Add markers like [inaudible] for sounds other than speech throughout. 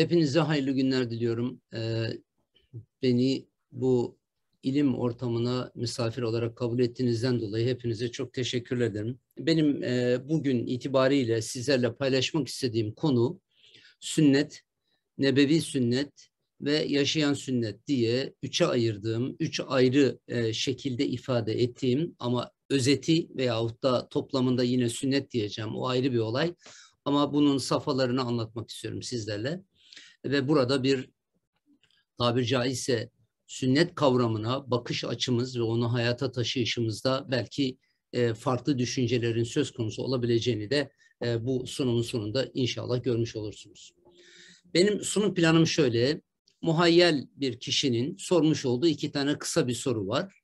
Hepinize hayırlı günler diliyorum. Ee, beni bu ilim ortamına misafir olarak kabul ettiğinizden dolayı hepinize çok teşekkür ederim. Benim e, bugün itibariyle sizlerle paylaşmak istediğim konu sünnet, nebevi sünnet ve yaşayan sünnet diye üçe ayırdığım, üç ayrı e, şekilde ifade ettiğim ama özeti veyahut da toplamında yine sünnet diyeceğim o ayrı bir olay. Ama bunun safhalarını anlatmak istiyorum sizlerle ve burada bir tabir caizse sünnet kavramına bakış açımız ve onu hayata taşıyışımızda belki e, farklı düşüncelerin söz konusu olabileceğini de e, bu sunumun sonunda inşallah görmüş olursunuz. Benim sunum planım şöyle. Muhayyel bir kişinin sormuş olduğu iki tane kısa bir soru var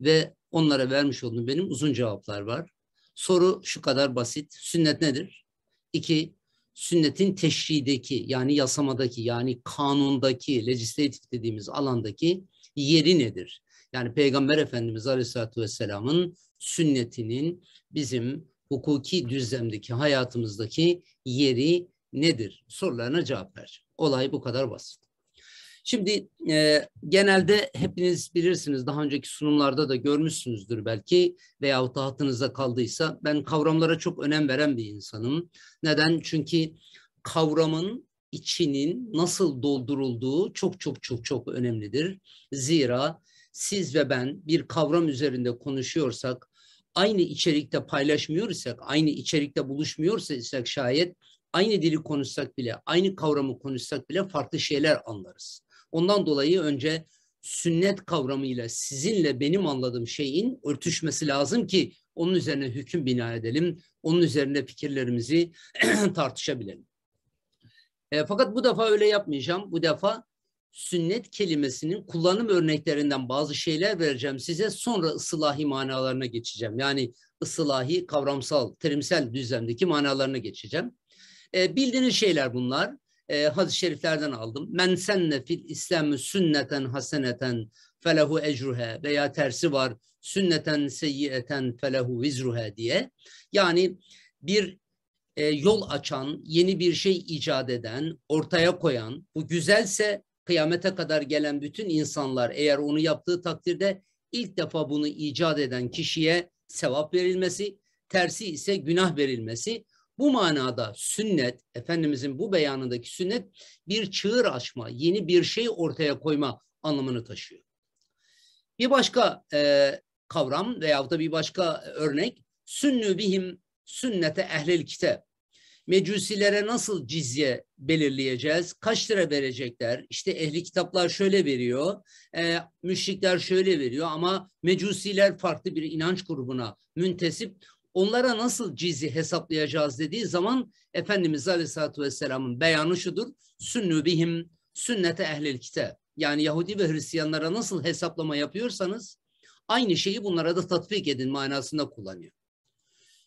ve onlara vermiş olduğum benim uzun cevaplar var. Soru şu kadar basit. Sünnet nedir? İki, sünnetin teşrideki yani yasamadaki yani kanundaki legislatif dediğimiz alandaki yeri nedir? Yani Peygamber Efendimiz Aleyhisselatü Vesselam'ın sünnetinin bizim hukuki düzlemdeki hayatımızdaki yeri nedir sorularına cevap ver. Olay bu kadar basit. Şimdi e, genelde hepiniz bilirsiniz daha önceki sunumlarda da görmüşsünüzdür belki veya da hatınıza kaldıysa ben kavramlara çok önem veren bir insanım. Neden? Çünkü kavramın içinin nasıl doldurulduğu çok çok çok çok önemlidir. Zira siz ve ben bir kavram üzerinde konuşuyorsak, aynı içerikte paylaşmıyorsak, aynı içerikte buluşmuyorsak şayet aynı dili konuşsak bile, aynı kavramı konuşsak bile farklı şeyler anlarız. Ondan dolayı önce sünnet kavramıyla sizinle benim anladığım şeyin örtüşmesi lazım ki onun üzerine hüküm bina edelim, onun üzerine fikirlerimizi [clears throat] tartışabilelim. E, fakat bu defa öyle yapmayacağım. Bu defa sünnet kelimesinin kullanım örneklerinden bazı şeyler vereceğim size. Sonra ıslahi manalarına geçeceğim. Yani ıslahi kavramsal, terimsel düzlemdeki manalarına geçeceğim. E, bildiğiniz şeyler bunlar e, hadis-i şeriflerden aldım. Men senne fil İslam'ı sünneten haseneten felehu ecruhe veya tersi var sünneten seyyiyeten felehu vizruhe diye. Yani bir e, yol açan, yeni bir şey icat eden, ortaya koyan, bu güzelse kıyamete kadar gelen bütün insanlar eğer onu yaptığı takdirde ilk defa bunu icat eden kişiye sevap verilmesi, tersi ise günah verilmesi. Bu manada sünnet, Efendimizin bu beyanındaki sünnet bir çığır açma, yeni bir şey ortaya koyma anlamını taşıyor. Bir başka e, kavram veyahut da bir başka örnek, sünnü bihim sünnete ehlil kitap. Mecusilere nasıl cizye belirleyeceğiz? Kaç lira verecekler? İşte ehli kitaplar şöyle veriyor, e, müşrikler şöyle veriyor ama mecusiler farklı bir inanç grubuna müntesip onlara nasıl cizi hesaplayacağız dediği zaman Efendimiz Aleyhisselatü Vesselam'ın beyanı şudur. Sünnü bihim sünnete ehlil kitap. Yani Yahudi ve Hristiyanlara nasıl hesaplama yapıyorsanız aynı şeyi bunlara da tatbik edin manasında kullanıyor.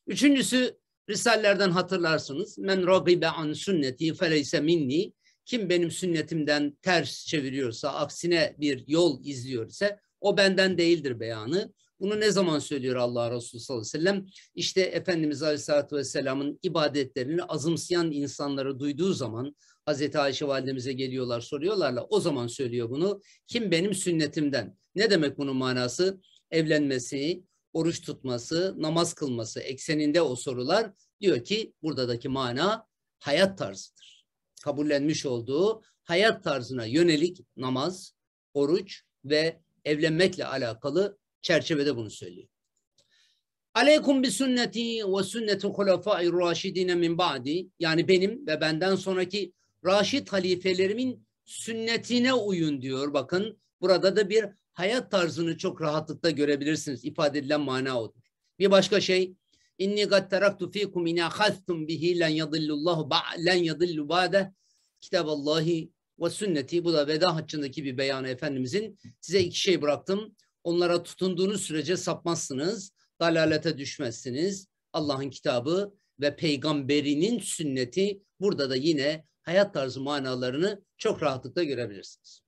Üçüncüsü Risallerden hatırlarsınız. Men ragibe an sünneti feleyse minni. Kim benim sünnetimden ters çeviriyorsa, aksine bir yol izliyorsa o benden değildir beyanı. Bunu ne zaman söylüyor Allah Resulü sallallahu aleyhi ve sellem? İşte Efendimiz aleyhissalatü vesselamın ibadetlerini azımsayan insanları duyduğu zaman Hazreti Ayşe validemize geliyorlar soruyorlarla o zaman söylüyor bunu. Kim benim sünnetimden? Ne demek bunun manası? Evlenmesi, oruç tutması, namaz kılması ekseninde o sorular diyor ki buradaki mana hayat tarzıdır. Kabullenmiş olduğu hayat tarzına yönelik namaz, oruç ve evlenmekle alakalı çerçevede bunu söylüyor. Aleykum bi sünneti ve sünneti hulefai raşidine min ba'di. Yani benim ve benden sonraki raşid halifelerimin sünnetine uyun diyor. Bakın burada da bir hayat tarzını çok rahatlıkla görebilirsiniz. İfade edilen mana odur. Bir başka şey inni gad taraktu fikum in akhadtum bihi len yadillullahu len yadillu ba'de kitaballahi ve sünneti. Bu da veda haccındaki bir beyanı Efendimizin. Size iki şey bıraktım. Onlara tutunduğunuz sürece sapmazsınız, dalalete düşmezsiniz. Allah'ın kitabı ve peygamberinin sünneti burada da yine hayat tarzı manalarını çok rahatlıkla görebilirsiniz.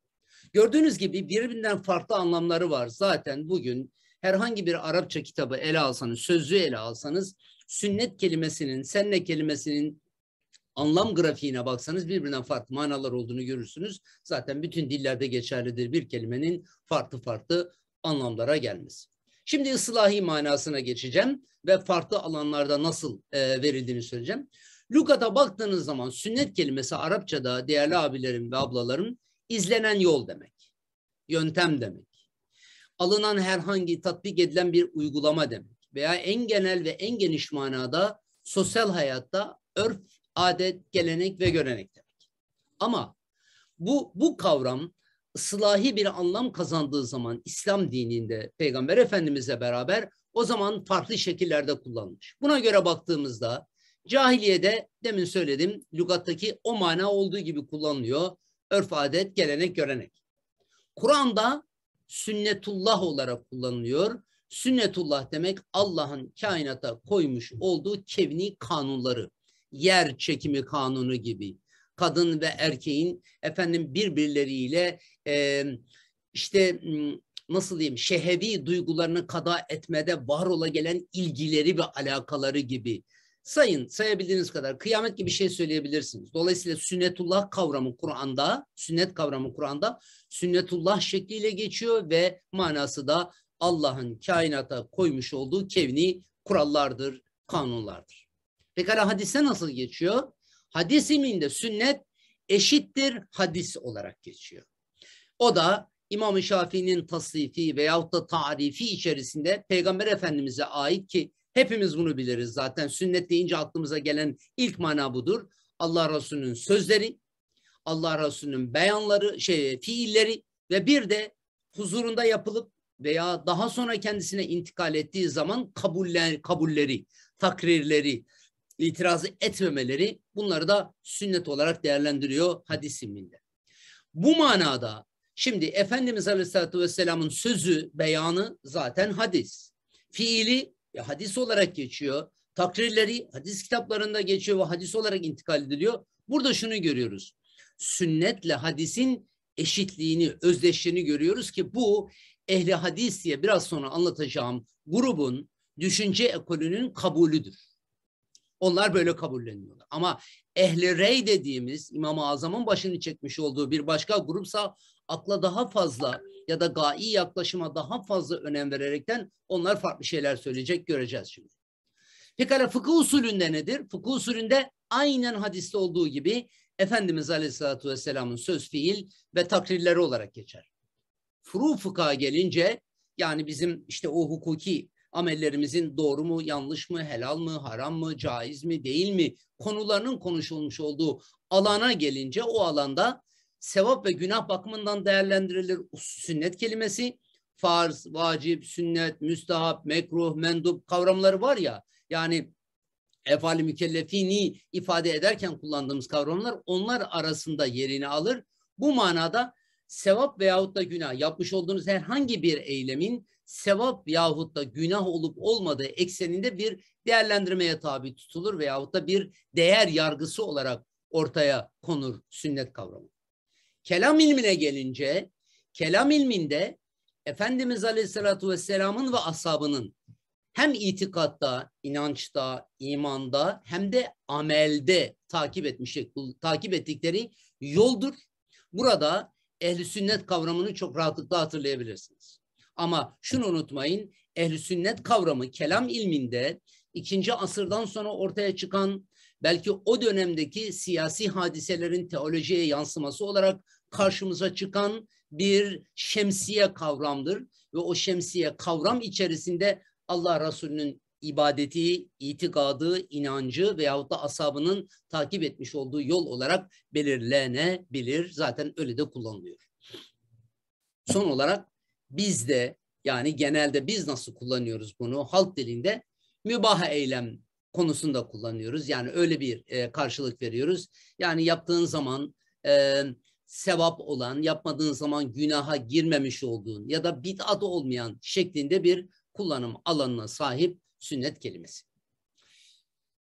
Gördüğünüz gibi birbirinden farklı anlamları var. Zaten bugün herhangi bir Arapça kitabı ele alsanız, sözlüğü ele alsanız sünnet kelimesinin, senne kelimesinin anlam grafiğine baksanız birbirinden farklı manalar olduğunu görürsünüz. Zaten bütün dillerde geçerlidir bir kelimenin farklı farklı anlamlara gelmez. Şimdi ıslahi manasına geçeceğim ve farklı alanlarda nasıl e, verildiğini söyleyeceğim. Lugata baktığınız zaman sünnet kelimesi Arapçada değerli abilerim ve ablalarım izlenen yol demek. Yöntem demek. Alınan herhangi tatbik edilen bir uygulama demek. Veya en genel ve en geniş manada sosyal hayatta örf, adet, gelenek ve görenek demek. Ama bu, bu kavram ıslahi bir anlam kazandığı zaman İslam dininde Peygamber Efendimizle beraber o zaman farklı şekillerde kullanmış. Buna göre baktığımızda cahiliyede demin söyledim lügattaki o mana olduğu gibi kullanılıyor. Örf adet, gelenek, görenek. Kur'an'da sünnetullah olarak kullanılıyor. Sünnetullah demek Allah'ın kainata koymuş olduğu kevni kanunları. Yer çekimi kanunu gibi, kadın ve erkeğin efendim birbirleriyle e, işte nasıl diyeyim şehevi duygularını kada etmede var ola gelen ilgileri ve alakaları gibi sayın sayabildiğiniz kadar kıyamet gibi şey söyleyebilirsiniz. Dolayısıyla sünnetullah kavramı Kur'an'da, sünnet kavramı Kur'an'da sünnetullah şekliyle geçiyor ve manası da Allah'ın kainata koymuş olduğu kevni kurallardır, kanunlardır. Pekala hadise nasıl geçiyor? Hadis ilminde sünnet eşittir hadis olarak geçiyor. O da İmam-ı Şafii'nin tasnifi veyahut da tarifi içerisinde Peygamber Efendimiz'e ait ki hepimiz bunu biliriz zaten sünnet deyince aklımıza gelen ilk mana budur. Allah Resulü'nün sözleri, Allah Resulü'nün beyanları, şey, fiilleri ve bir de huzurunda yapılıp veya daha sonra kendisine intikal ettiği zaman kabuller, kabulleri, takrirleri, itirazı etmemeleri bunları da sünnet olarak değerlendiriyor hadis ilminde. Bu manada şimdi Efendimiz Aleyhisselatü Vesselam'ın sözü, beyanı zaten hadis. Fiili e, hadis olarak geçiyor. Takrirleri hadis kitaplarında geçiyor ve hadis olarak intikal ediliyor. Burada şunu görüyoruz. Sünnetle hadisin eşitliğini, özdeşliğini görüyoruz ki bu ehli hadis diye biraz sonra anlatacağım grubun düşünce ekolünün kabulüdür. Onlar böyle kabulleniyorlar. Ama ehli rey dediğimiz İmam-ı Azam'ın başını çekmiş olduğu bir başka grupsa akla daha fazla ya da gai yaklaşıma daha fazla önem vererekten onlar farklı şeyler söyleyecek göreceğiz şimdi. Pekala fıkıh usulünde nedir? Fıkıh usulünde aynen hadiste olduğu gibi Efendimiz Aleyhisselatü Vesselam'ın söz fiil ve takrirleri olarak geçer. Furu fıkha gelince yani bizim işte o hukuki amellerimizin doğru mu, yanlış mı, helal mı, haram mı, caiz mi, değil mi konularının konuşulmuş olduğu alana gelince o alanda sevap ve günah bakımından değerlendirilir sünnet kelimesi. Farz, vacip, sünnet, müstahap, mekruh, mendup kavramları var ya yani efali mükellefini ifade ederken kullandığımız kavramlar onlar arasında yerini alır. Bu manada sevap veyahut da günah yapmış olduğunuz herhangi bir eylemin sevap yahut da günah olup olmadığı ekseninde bir değerlendirmeye tabi tutulur veyahut da bir değer yargısı olarak ortaya konur sünnet kavramı. Kelam ilmine gelince, kelam ilminde Efendimiz Aleyhisselatü Vesselam'ın ve ashabının hem itikatta, inançta, imanda hem de amelde takip etmiş, takip ettikleri yoldur. Burada ehli sünnet kavramını çok rahatlıkla hatırlayabilirsiniz. Ama şunu unutmayın, ehl sünnet kavramı kelam ilminde ikinci asırdan sonra ortaya çıkan belki o dönemdeki siyasi hadiselerin teolojiye yansıması olarak karşımıza çıkan bir şemsiye kavramdır. Ve o şemsiye kavram içerisinde Allah Resulü'nün ibadeti, itikadı, inancı veyahut da asabının takip etmiş olduğu yol olarak belirlenebilir. Zaten öyle de kullanılıyor. Son olarak bizde yani genelde biz nasıl kullanıyoruz bunu halk dilinde mübah eylem konusunda kullanıyoruz. Yani öyle bir e, karşılık veriyoruz. Yani yaptığın zaman e, sevap olan, yapmadığın zaman günaha girmemiş olduğun ya da bid'at olmayan şeklinde bir kullanım alanına sahip sünnet kelimesi.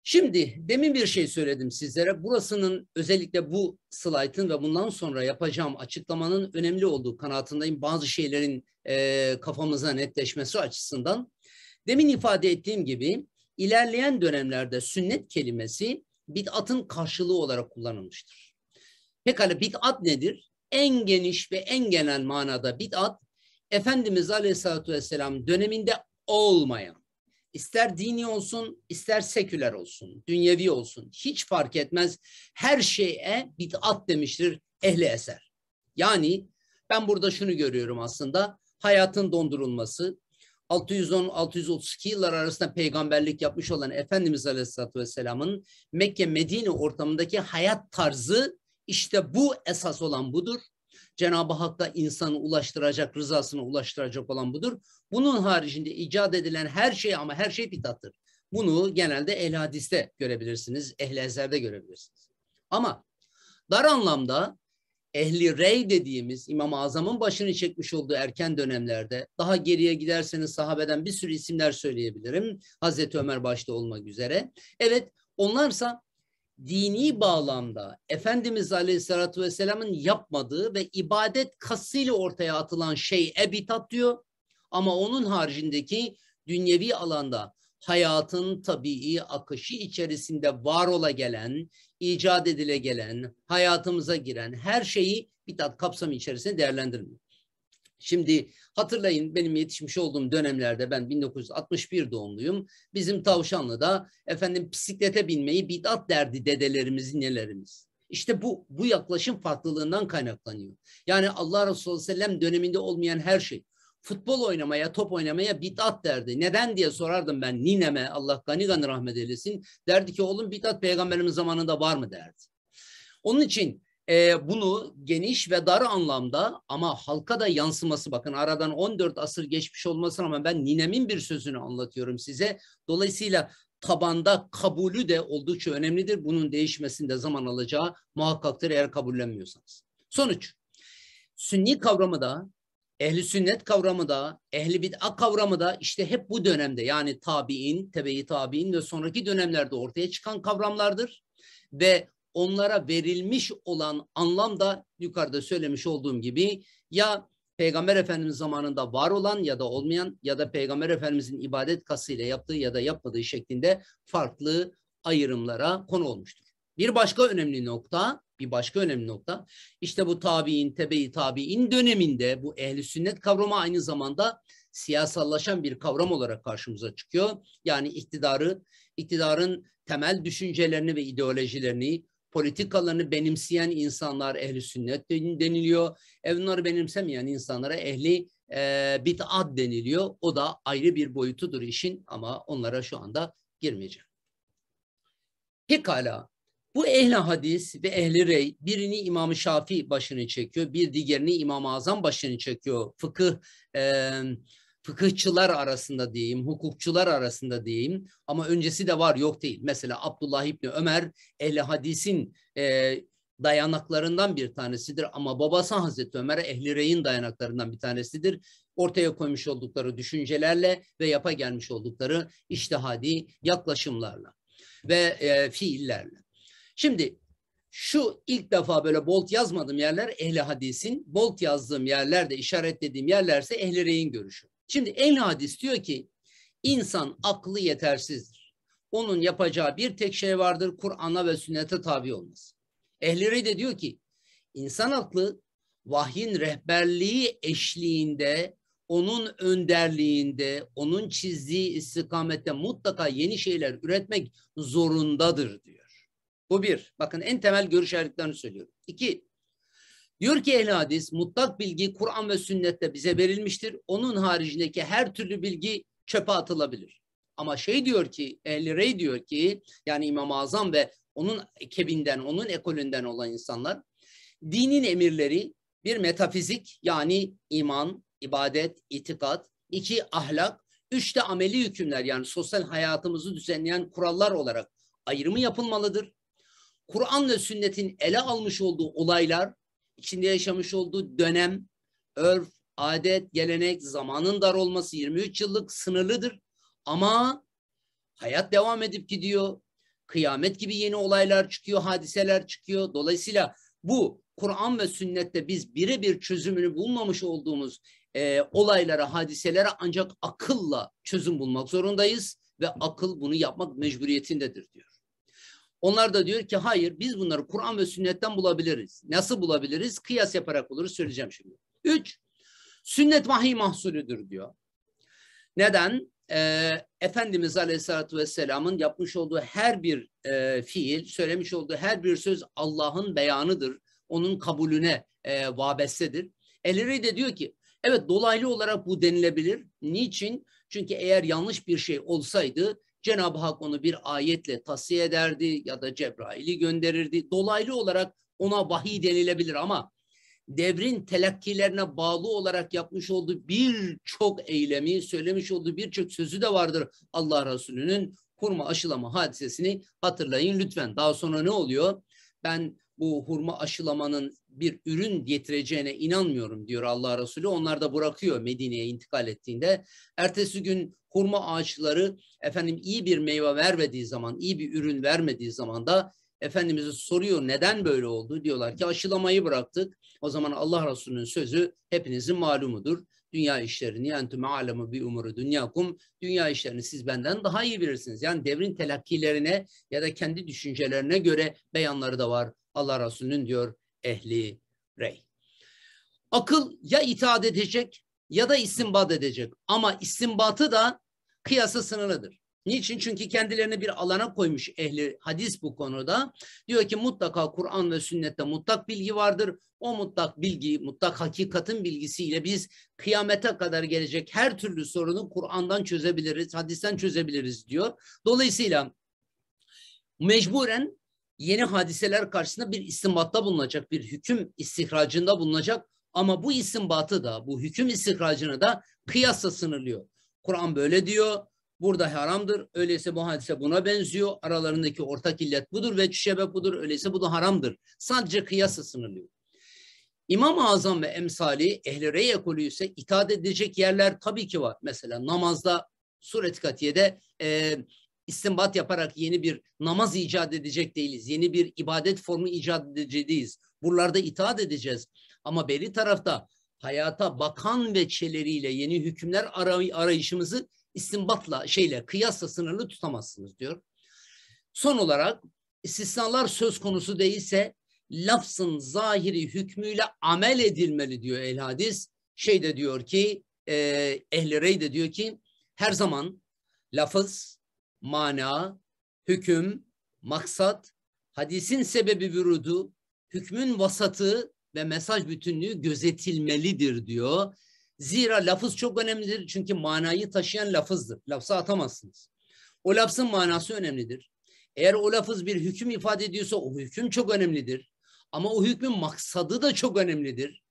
Şimdi demin bir şey söyledim sizlere. Burasının özellikle bu slaytın ve bundan sonra yapacağım açıklamanın önemli olduğu kanaatindeyim. Bazı şeylerin e, kafamıza netleşmesi açısından. Demin ifade ettiğim gibi ilerleyen dönemlerde sünnet kelimesi bid'atın karşılığı olarak kullanılmıştır. Pekala bid'at nedir? En geniş ve en genel manada bid'at Efendimiz Aleyhisselatü Vesselam döneminde olmayan ister dini olsun, ister seküler olsun, dünyevi olsun hiç fark etmez. Her şeye bid'at demiştir ehli eser. Yani ben burada şunu görüyorum aslında. Hayatın dondurulması, 610-632 yıllar arasında peygamberlik yapmış olan Efendimiz Aleyhisselatü Vesselam'ın Mekke-Medine ortamındaki hayat tarzı işte bu esas olan budur. Cenab-ı Hakk'a insanı ulaştıracak, rızasını ulaştıracak olan budur. Bunun haricinde icat edilen her şey ama her şey bidattır. Bunu genelde el hadiste görebilirsiniz, ehl ezherde görebilirsiniz. Ama dar anlamda ehli rey dediğimiz İmam-ı Azam'ın başını çekmiş olduğu erken dönemlerde daha geriye giderseniz sahabeden bir sürü isimler söyleyebilirim. Hazreti Ömer başta olmak üzere. Evet onlarsa dini bağlamda Efendimiz Aleyhisselatü Vesselam'ın yapmadığı ve ibadet kasıyla ortaya atılan şey ebitat diyor. Ama onun haricindeki dünyevi alanda hayatın tabii akışı içerisinde var ola gelen, icat edile gelen, hayatımıza giren her şeyi bitat kapsamı içerisinde değerlendirmiyor. Şimdi hatırlayın benim yetişmiş olduğum dönemlerde ben 1961 doğumluyum. Bizim Tavşanlı'da efendim bisiklete binmeyi bid'at derdi dedelerimizin nelerimiz. İşte bu bu yaklaşım farklılığından kaynaklanıyor. Yani Allah Resulü Sellem döneminde olmayan her şey. Futbol oynamaya, top oynamaya bid'at derdi. Neden diye sorardım ben nineme Allah gani gani rahmet eylesin. Derdi ki oğlum bid'at peygamberimiz zamanında var mı derdi. Onun için e, bunu geniş ve dar anlamda ama halka da yansıması bakın aradan 14 asır geçmiş olmasına ama ben ninemin bir sözünü anlatıyorum size. Dolayısıyla tabanda kabulü de oldukça önemlidir. Bunun değişmesinde zaman alacağı muhakkaktır eğer kabullenmiyorsanız. Sonuç. Sünni kavramı da ehli sünnet kavramı da, ehli bid'a kavramı da işte hep bu dönemde yani tabi'in, tebeyi tabi'in ve sonraki dönemlerde ortaya çıkan kavramlardır. Ve onlara verilmiş olan anlam da yukarıda söylemiş olduğum gibi ya Peygamber Efendimiz zamanında var olan ya da olmayan ya da Peygamber Efendimizin ibadet kasıyla yaptığı ya da yapmadığı şeklinde farklı ayrımlara konu olmuştur. Bir başka önemli nokta, bir başka önemli nokta işte bu tabi'in, tebe-i tabi'in döneminde bu ehli sünnet kavramı aynı zamanda siyasallaşan bir kavram olarak karşımıza çıkıyor. Yani iktidarı, iktidarın temel düşüncelerini ve ideolojilerini politikalarını benimseyen insanlar ehli sünnet deniliyor. Evnarı benimsemeyen insanlara ehli e, bid'at deniliyor. O da ayrı bir boyutudur işin ama onlara şu anda girmeyeceğim. Pekala bu ehli hadis ve ehli rey birini İmam Şafii başını çekiyor, bir diğerini İmam Azam başını çekiyor. Fıkıh e, fıkıhçılar arasında diyeyim, hukukçular arasında diyeyim ama öncesi de var yok değil. Mesela Abdullah İbni Ömer ehli hadisin e, dayanaklarından bir tanesidir ama babası Hazreti Ömer'e ehli reyin dayanaklarından bir tanesidir. Ortaya koymuş oldukları düşüncelerle ve yapa gelmiş oldukları iştihadi yaklaşımlarla ve e, fiillerle. Şimdi şu ilk defa böyle bolt yazmadığım yerler ehli hadisin, bolt yazdığım yerlerde işaretlediğim yerlerse ehli reyin görüşü. Şimdi el hadis diyor ki insan aklı yetersizdir. Onun yapacağı bir tek şey vardır Kur'an'a ve sünnete tabi olması. Ehleri de diyor ki insan aklı vahyin rehberliği eşliğinde onun önderliğinde, onun çizdiği istikamette mutlaka yeni şeyler üretmek zorundadır diyor. Bu bir. Bakın en temel görüş ayrılıklarını söylüyorum. İki, Diyor ki ehl hadis mutlak bilgi Kur'an ve sünnette bize verilmiştir. Onun haricindeki her türlü bilgi çöpe atılabilir. Ama şey diyor ki ehl Rey diyor ki yani İmam-ı Azam ve onun kebinden, onun ekolünden olan insanlar dinin emirleri bir metafizik yani iman, ibadet, itikat, iki ahlak, üç de ameli hükümler yani sosyal hayatımızı düzenleyen kurallar olarak ayrımı yapılmalıdır. Kur'an ve sünnetin ele almış olduğu olaylar içinde yaşamış olduğu dönem, örf, adet, gelenek, zamanın dar olması 23 yıllık sınırlıdır. Ama hayat devam edip gidiyor. Kıyamet gibi yeni olaylar çıkıyor, hadiseler çıkıyor. Dolayısıyla bu Kur'an ve sünnette biz birebir çözümünü bulmamış olduğumuz e, olaylara, hadiselere ancak akılla çözüm bulmak zorundayız ve akıl bunu yapmak mecburiyetindedir diyor. Onlar da diyor ki hayır biz bunları Kur'an ve sünnetten bulabiliriz. Nasıl bulabiliriz? Kıyas yaparak olur. söyleyeceğim şimdi. Üç, sünnet vahiy mahsulüdür diyor. Neden? Ee, Efendimiz Aleyhisselatü Vesselam'ın yapmış olduğu her bir e, fiil, söylemiş olduğu her bir söz Allah'ın beyanıdır. Onun kabulüne e, vabestedir. Eleri de diyor ki evet dolaylı olarak bu denilebilir. Niçin? Çünkü eğer yanlış bir şey olsaydı Cenab-ı Hak onu bir ayetle tavsiye ederdi ya da Cebrail'i gönderirdi. Dolaylı olarak ona vahiy denilebilir ama devrin telakkilerine bağlı olarak yapmış olduğu birçok eylemi, söylemiş olduğu birçok sözü de vardır Allah Resulü'nün hurma aşılama hadisesini hatırlayın lütfen. Daha sonra ne oluyor? Ben bu hurma aşılamanın bir ürün getireceğine inanmıyorum diyor Allah Resulü. Onlar da bırakıyor Medine'ye intikal ettiğinde. Ertesi gün Kurma ağaçları efendim iyi bir meyve vermediği zaman, iyi bir ürün vermediği zaman da Efendimiz'e soruyor neden böyle oldu? Diyorlar ki aşılamayı bıraktık. O zaman Allah Resulü'nün sözü hepinizin malumudur. Dünya işlerini entüme alemu bi umuru dünyakum. Dünya işlerini siz benden daha iyi bilirsiniz. Yani devrin telakkilerine ya da kendi düşüncelerine göre beyanları da var. Allah Resulü'nün diyor ehli rey. Akıl ya itaat edecek ya da istinbat edecek. Ama istinbatı da kıyası sınırlıdır. Niçin? Çünkü kendilerini bir alana koymuş ehli hadis bu konuda. Diyor ki mutlaka Kur'an ve sünnette mutlak bilgi vardır. O mutlak bilgi, mutlak hakikatin bilgisiyle biz kıyamete kadar gelecek her türlü sorunu Kur'an'dan çözebiliriz, hadisten çözebiliriz diyor. Dolayısıyla mecburen yeni hadiseler karşısında bir istimbatta bulunacak, bir hüküm istihracında bulunacak. Ama bu isimbatı da bu hüküm istikracını da kıyasla sınırlıyor. Kur'an böyle diyor. Burada haramdır. Öyleyse bu hadise buna benziyor. Aralarındaki ortak illet budur ve şebep budur. Öyleyse bu da haramdır. Sadece kıyasla sınırlıyor. İmam-ı Azam ve emsali ehli rey ekolü ise itaat edecek yerler tabii ki var. Mesela namazda suret katiyede e, istinbat yaparak yeni bir namaz icat edecek değiliz. Yeni bir ibadet formu icat edeceğiz. Buralarda itaat edeceğiz. Ama beri tarafta hayata bakan veçeleriyle yeni hükümler aray arayışımızı istinbatla şeyle kıyasla sınırlı tutamazsınız diyor. Son olarak istisnalar söz konusu değilse lafzın zahiri hükmüyle amel edilmeli diyor el hadis. Şey de diyor ki e, ehli rey de diyor ki her zaman lafız, mana, hüküm, maksat, hadisin sebebi vurudu hükmün vasatı ve mesaj bütünlüğü gözetilmelidir diyor. Zira lafız çok önemlidir çünkü manayı taşıyan lafızdır. Lafza atamazsınız. O lafzın manası önemlidir. Eğer o lafız bir hüküm ifade ediyorsa o hüküm çok önemlidir. Ama o hükmün maksadı da çok önemlidir.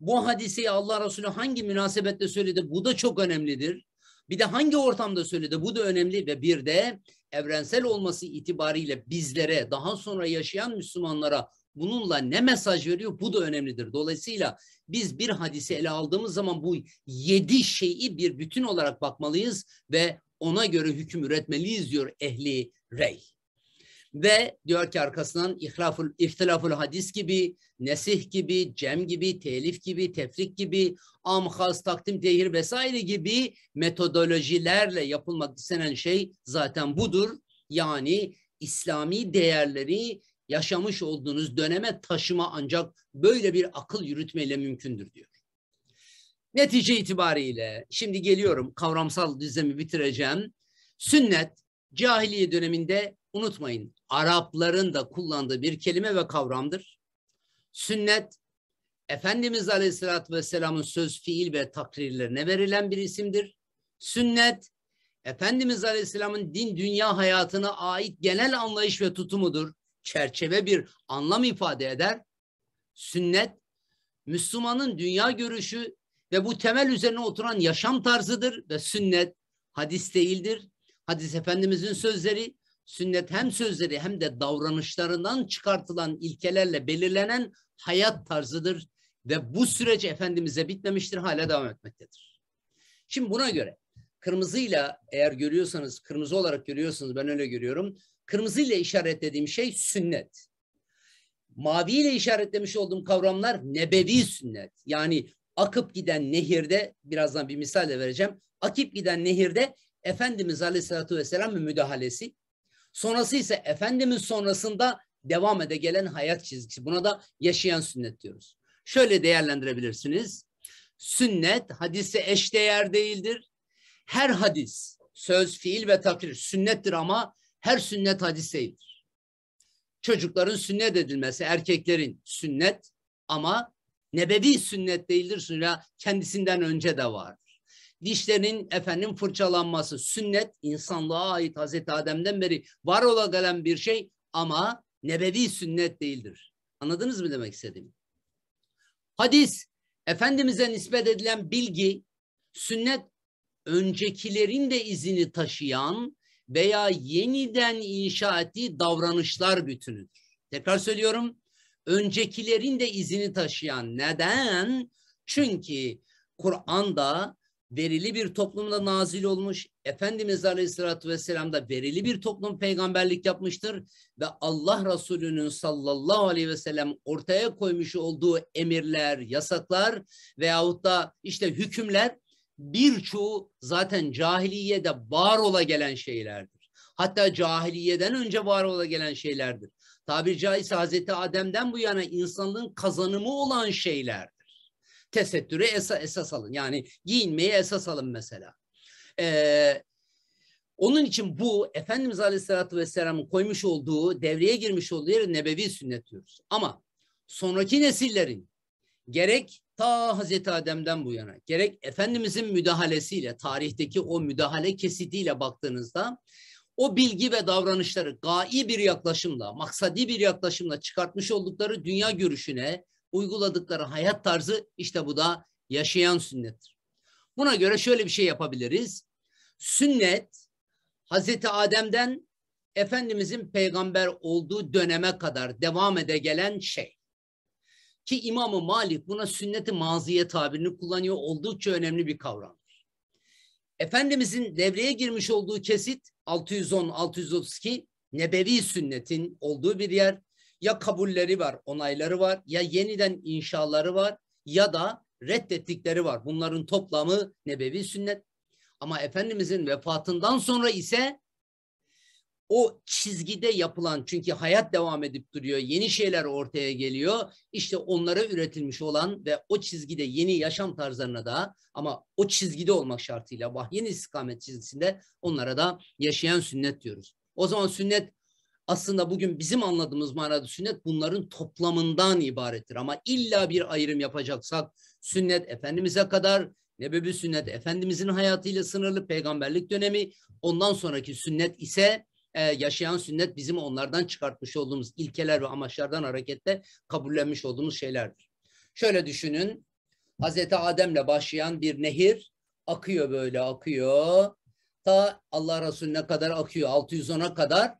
Bu hadiseyi Allah Resulü hangi münasebetle söyledi bu da çok önemlidir. Bir de hangi ortamda söyledi bu da önemli ve bir de evrensel olması itibariyle bizlere daha sonra yaşayan Müslümanlara bununla ne mesaj veriyor bu da önemlidir. Dolayısıyla biz bir hadisi ele aldığımız zaman bu yedi şeyi bir bütün olarak bakmalıyız ve ona göre hüküm üretmeliyiz diyor ehli rey. Ve diyor ki arkasından ihlaful, ihtilaful hadis gibi, nesih gibi, cem gibi, telif gibi, tefrik gibi, amhaz, takdim, tehir vesaire gibi metodolojilerle yapılmak istenen şey zaten budur. Yani İslami değerleri yaşamış olduğunuz döneme taşıma ancak böyle bir akıl yürütmeyle mümkündür diyor. Netice itibariyle şimdi geliyorum kavramsal düzlemi bitireceğim. Sünnet cahiliye döneminde unutmayın Arapların da kullandığı bir kelime ve kavramdır. Sünnet Efendimiz Aleyhisselatü Vesselam'ın söz, fiil ve takrirlerine verilen bir isimdir. Sünnet Efendimiz Aleyhisselam'ın din dünya hayatına ait genel anlayış ve tutumudur çerçeve bir anlam ifade eder. Sünnet, Müslümanın dünya görüşü ve bu temel üzerine oturan yaşam tarzıdır ve sünnet hadis değildir. Hadis Efendimizin sözleri, sünnet hem sözleri hem de davranışlarından çıkartılan ilkelerle belirlenen hayat tarzıdır ve bu süreç Efendimiz'e bitmemiştir, hala devam etmektedir. Şimdi buna göre kırmızıyla eğer görüyorsanız, kırmızı olarak görüyorsunuz, ben öyle görüyorum. Kırmızı ile işaretlediğim şey sünnet. Mavi ile işaretlemiş olduğum kavramlar nebevi sünnet. Yani akıp giden nehirde birazdan bir misal de vereceğim. Akıp giden nehirde Efendimiz Aleyhisselatü Vesselam'ın müdahalesi. Sonrası ise Efendimiz sonrasında devam ede gelen hayat çizgisi. Buna da yaşayan sünnet diyoruz. Şöyle değerlendirebilirsiniz. Sünnet hadise eşdeğer değildir. Her hadis, söz, fiil ve takrir sünnettir ama her sünnet hadis değildir. Çocukların sünnet edilmesi, erkeklerin sünnet ama nebevi sünnet değildir. Sonra kendisinden önce de var. Dişlerin efendim fırçalanması sünnet insanlığa ait Hazreti Adem'den beri var ola gelen bir şey ama nebevi sünnet değildir. Anladınız mı demek istediğimi? Hadis, Efendimiz'e nispet edilen bilgi, sünnet öncekilerin de izini taşıyan veya yeniden inşa ettiği davranışlar bütünüdür. Tekrar söylüyorum, öncekilerin de izini taşıyan neden? Çünkü Kur'an'da verili bir toplumda nazil olmuş, Efendimiz Aleyhisselatü Vesselam'da verili bir toplum peygamberlik yapmıştır ve Allah Resulü'nün sallallahu aleyhi ve sellem ortaya koymuş olduğu emirler, yasaklar veyahut da işte hükümler birçoğu zaten cahiliyede var ola gelen şeylerdir. Hatta cahiliyeden önce var ola gelen şeylerdir. Tabir caizse Hazreti Adem'den bu yana insanlığın kazanımı olan şeylerdir. Tesettüre esa, esas alın. Yani giyinmeyi esas alın mesela. Ee, onun için bu Efendimiz Aleyhisselatü Vesselam'ın koymuş olduğu, devreye girmiş olduğu yeri nebevi sünnet diyoruz. Ama sonraki nesillerin gerek ta Hazreti Adem'den bu yana gerek Efendimizin müdahalesiyle tarihteki o müdahale kesitiyle baktığınızda o bilgi ve davranışları gai bir yaklaşımla, maksadi bir yaklaşımla çıkartmış oldukları dünya görüşüne uyguladıkları hayat tarzı işte bu da yaşayan sünnettir. Buna göre şöyle bir şey yapabiliriz. Sünnet Hazreti Adem'den Efendimizin peygamber olduğu döneme kadar devam ede gelen şey. Ki İmam-ı Malik buna sünnet-i maziye tabirini kullanıyor oldukça önemli bir kavramdır. Efendimizin devreye girmiş olduğu kesit 610-632 nebevi sünnetin olduğu bir yer. Ya kabulleri var, onayları var, ya yeniden inşaları var ya da reddettikleri var. Bunların toplamı nebevi sünnet. Ama Efendimizin vefatından sonra ise o çizgide yapılan çünkü hayat devam edip duruyor. Yeni şeyler ortaya geliyor. İşte onlara üretilmiş olan ve o çizgide yeni yaşam tarzlarına da ama o çizgide olmak şartıyla vahyin istikamet çizgisinde onlara da yaşayan sünnet diyoruz. O zaman sünnet aslında bugün bizim anladığımız manada sünnet bunların toplamından ibarettir. Ama illa bir ayrım yapacaksak sünnet Efendimiz'e kadar Nebevi sünnet Efendimiz'in hayatıyla sınırlı peygamberlik dönemi ondan sonraki sünnet ise e, yaşayan sünnet bizim onlardan çıkartmış olduğumuz ilkeler ve amaçlardan hareketle kabullenmiş olduğumuz şeylerdir. Şöyle düşünün. Hazreti Adem'le başlayan bir nehir akıyor böyle akıyor. Ta Allah Resulüne kadar akıyor 610'a kadar.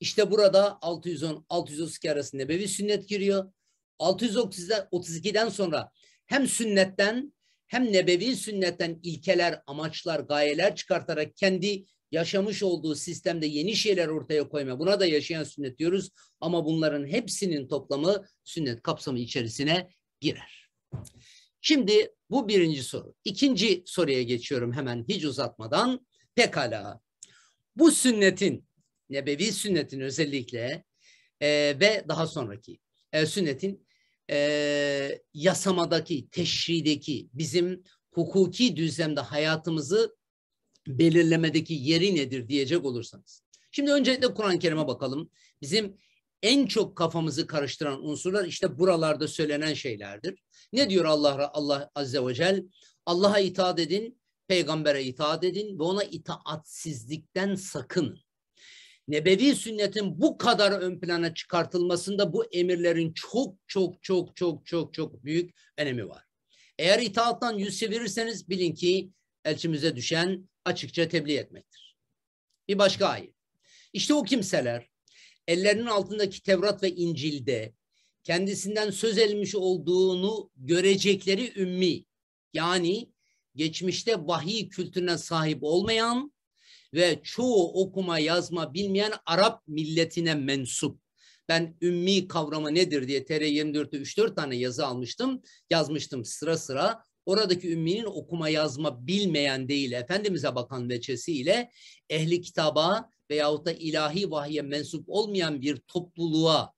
İşte burada 610 632 arasında bebi sünnet giriyor. 632'den sonra hem sünnetten hem nebevi sünnetten ilkeler, amaçlar, gayeler çıkartarak kendi yaşamış olduğu sistemde yeni şeyler ortaya koyma. Buna da yaşayan sünnet diyoruz ama bunların hepsinin toplamı sünnet kapsamı içerisine girer. Şimdi bu birinci soru. İkinci soruya geçiyorum hemen hiç uzatmadan. Pekala. Bu sünnetin, nebevi sünnetin özellikle e, ve daha sonraki e, sünnetin e, yasamadaki, teşrideki, bizim hukuki düzlemde hayatımızı belirlemedeki yeri nedir diyecek olursanız. Şimdi öncelikle Kur'an-ı Kerim'e bakalım. Bizim en çok kafamızı karıştıran unsurlar işte buralarda söylenen şeylerdir. Ne diyor Allah Allah Azze ve Celle? Allah'a itaat edin, peygambere itaat edin ve ona itaatsizlikten sakın. Nebevi sünnetin bu kadar ön plana çıkartılmasında bu emirlerin çok çok çok çok çok çok büyük önemi var. Eğer itaattan yüz çevirirseniz bilin ki elçimize düşen açıkça tebliğ etmektir. Bir başka ayet. İşte o kimseler ellerinin altındaki Tevrat ve İncil'de kendisinden söz elmiş olduğunu görecekleri ümmi yani geçmişte vahiy kültürüne sahip olmayan ve çoğu okuma yazma bilmeyen Arap milletine mensup. Ben ümmi kavramı nedir diye TR24'te 3-4 tane yazı almıştım, yazmıştım sıra sıra oradaki ümminin okuma yazma bilmeyen değil Efendimiz'e bakan veçesiyle ehli kitaba veyahut da ilahi vahye mensup olmayan bir topluluğa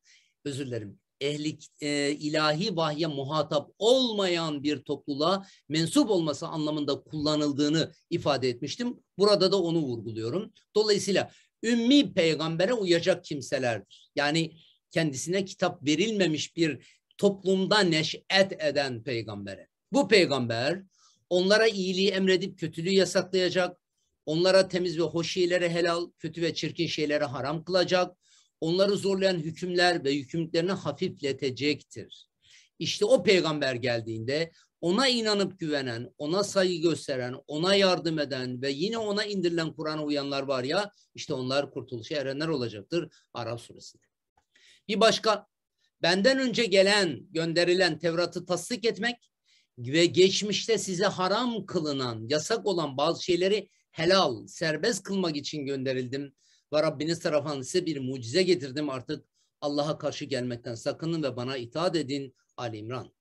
özür dilerim ehli e, ilahi vahye muhatap olmayan bir topluluğa mensup olması anlamında kullanıldığını ifade etmiştim. Burada da onu vurguluyorum. Dolayısıyla ümmi peygambere uyacak kimselerdir. Yani kendisine kitap verilmemiş bir toplumda neş'et eden peygambere. Bu peygamber onlara iyiliği emredip kötülüğü yasaklayacak, onlara temiz ve hoş şeylere helal, kötü ve çirkin şeylere haram kılacak, onları zorlayan hükümler ve yükümlülüklerini hafifletecektir. İşte o peygamber geldiğinde ona inanıp güvenen, ona saygı gösteren, ona yardım eden ve yine ona indirilen Kur'an'a uyanlar var ya, işte onlar kurtuluşa erenler olacaktır Araf suresinde. Bir başka, benden önce gelen, gönderilen Tevrat'ı tasdik etmek ve geçmişte size haram kılınan, yasak olan bazı şeyleri helal, serbest kılmak için gönderildim ve Rabbiniz tarafından size bir mucize getirdim artık Allah'a karşı gelmekten sakının ve bana itaat edin Ali İmran.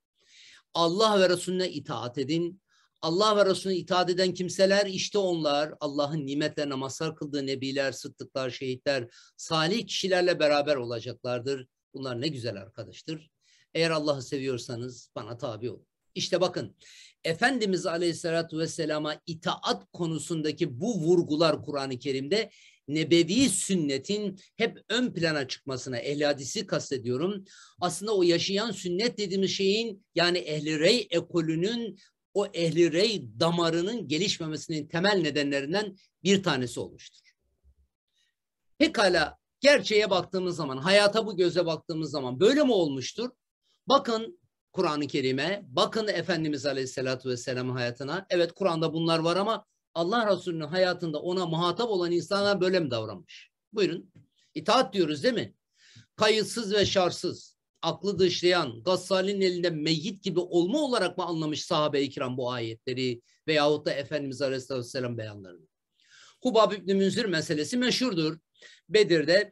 Allah ve Resulüne itaat edin. Allah ve Resulüne itaat eden kimseler işte onlar Allah'ın nimetle namazlar kıldığı nebiler, sıddıklar, şehitler, salih kişilerle beraber olacaklardır. Bunlar ne güzel arkadaştır. Eğer Allah'ı seviyorsanız bana tabi olun. İşte bakın Efendimiz Aleyhisselatü Vesselam'a itaat konusundaki bu vurgular Kur'an-ı Kerim'de nebevi sünnetin hep ön plana çıkmasına, ehli hadisi kastediyorum. Aslında o yaşayan sünnet dediğimiz şeyin yani ehli rey ekolünün o ehli rey damarının gelişmemesinin temel nedenlerinden bir tanesi olmuştur. Pekala gerçeğe baktığımız zaman, hayata bu göze baktığımız zaman böyle mi olmuştur? Bakın Kur'an-ı Kerim'e, bakın Efendimiz Aleyhisselatü Vesselam'ın hayatına. Evet Kur'an'da bunlar var ama Allah Resulü'nün hayatında ona muhatap olan insanlar böyle mi davranmış? Buyurun. İtaat diyoruz değil mi? Kayıtsız ve şarsız, aklı dışlayan, Gassal'in elinde meyyit gibi olma olarak mı anlamış sahabe-i kiram bu ayetleri veyahut da Efendimiz Aleyhisselatü Vesselam beyanlarını? Hubab İbni Münzir meselesi meşhurdur. Bedir'de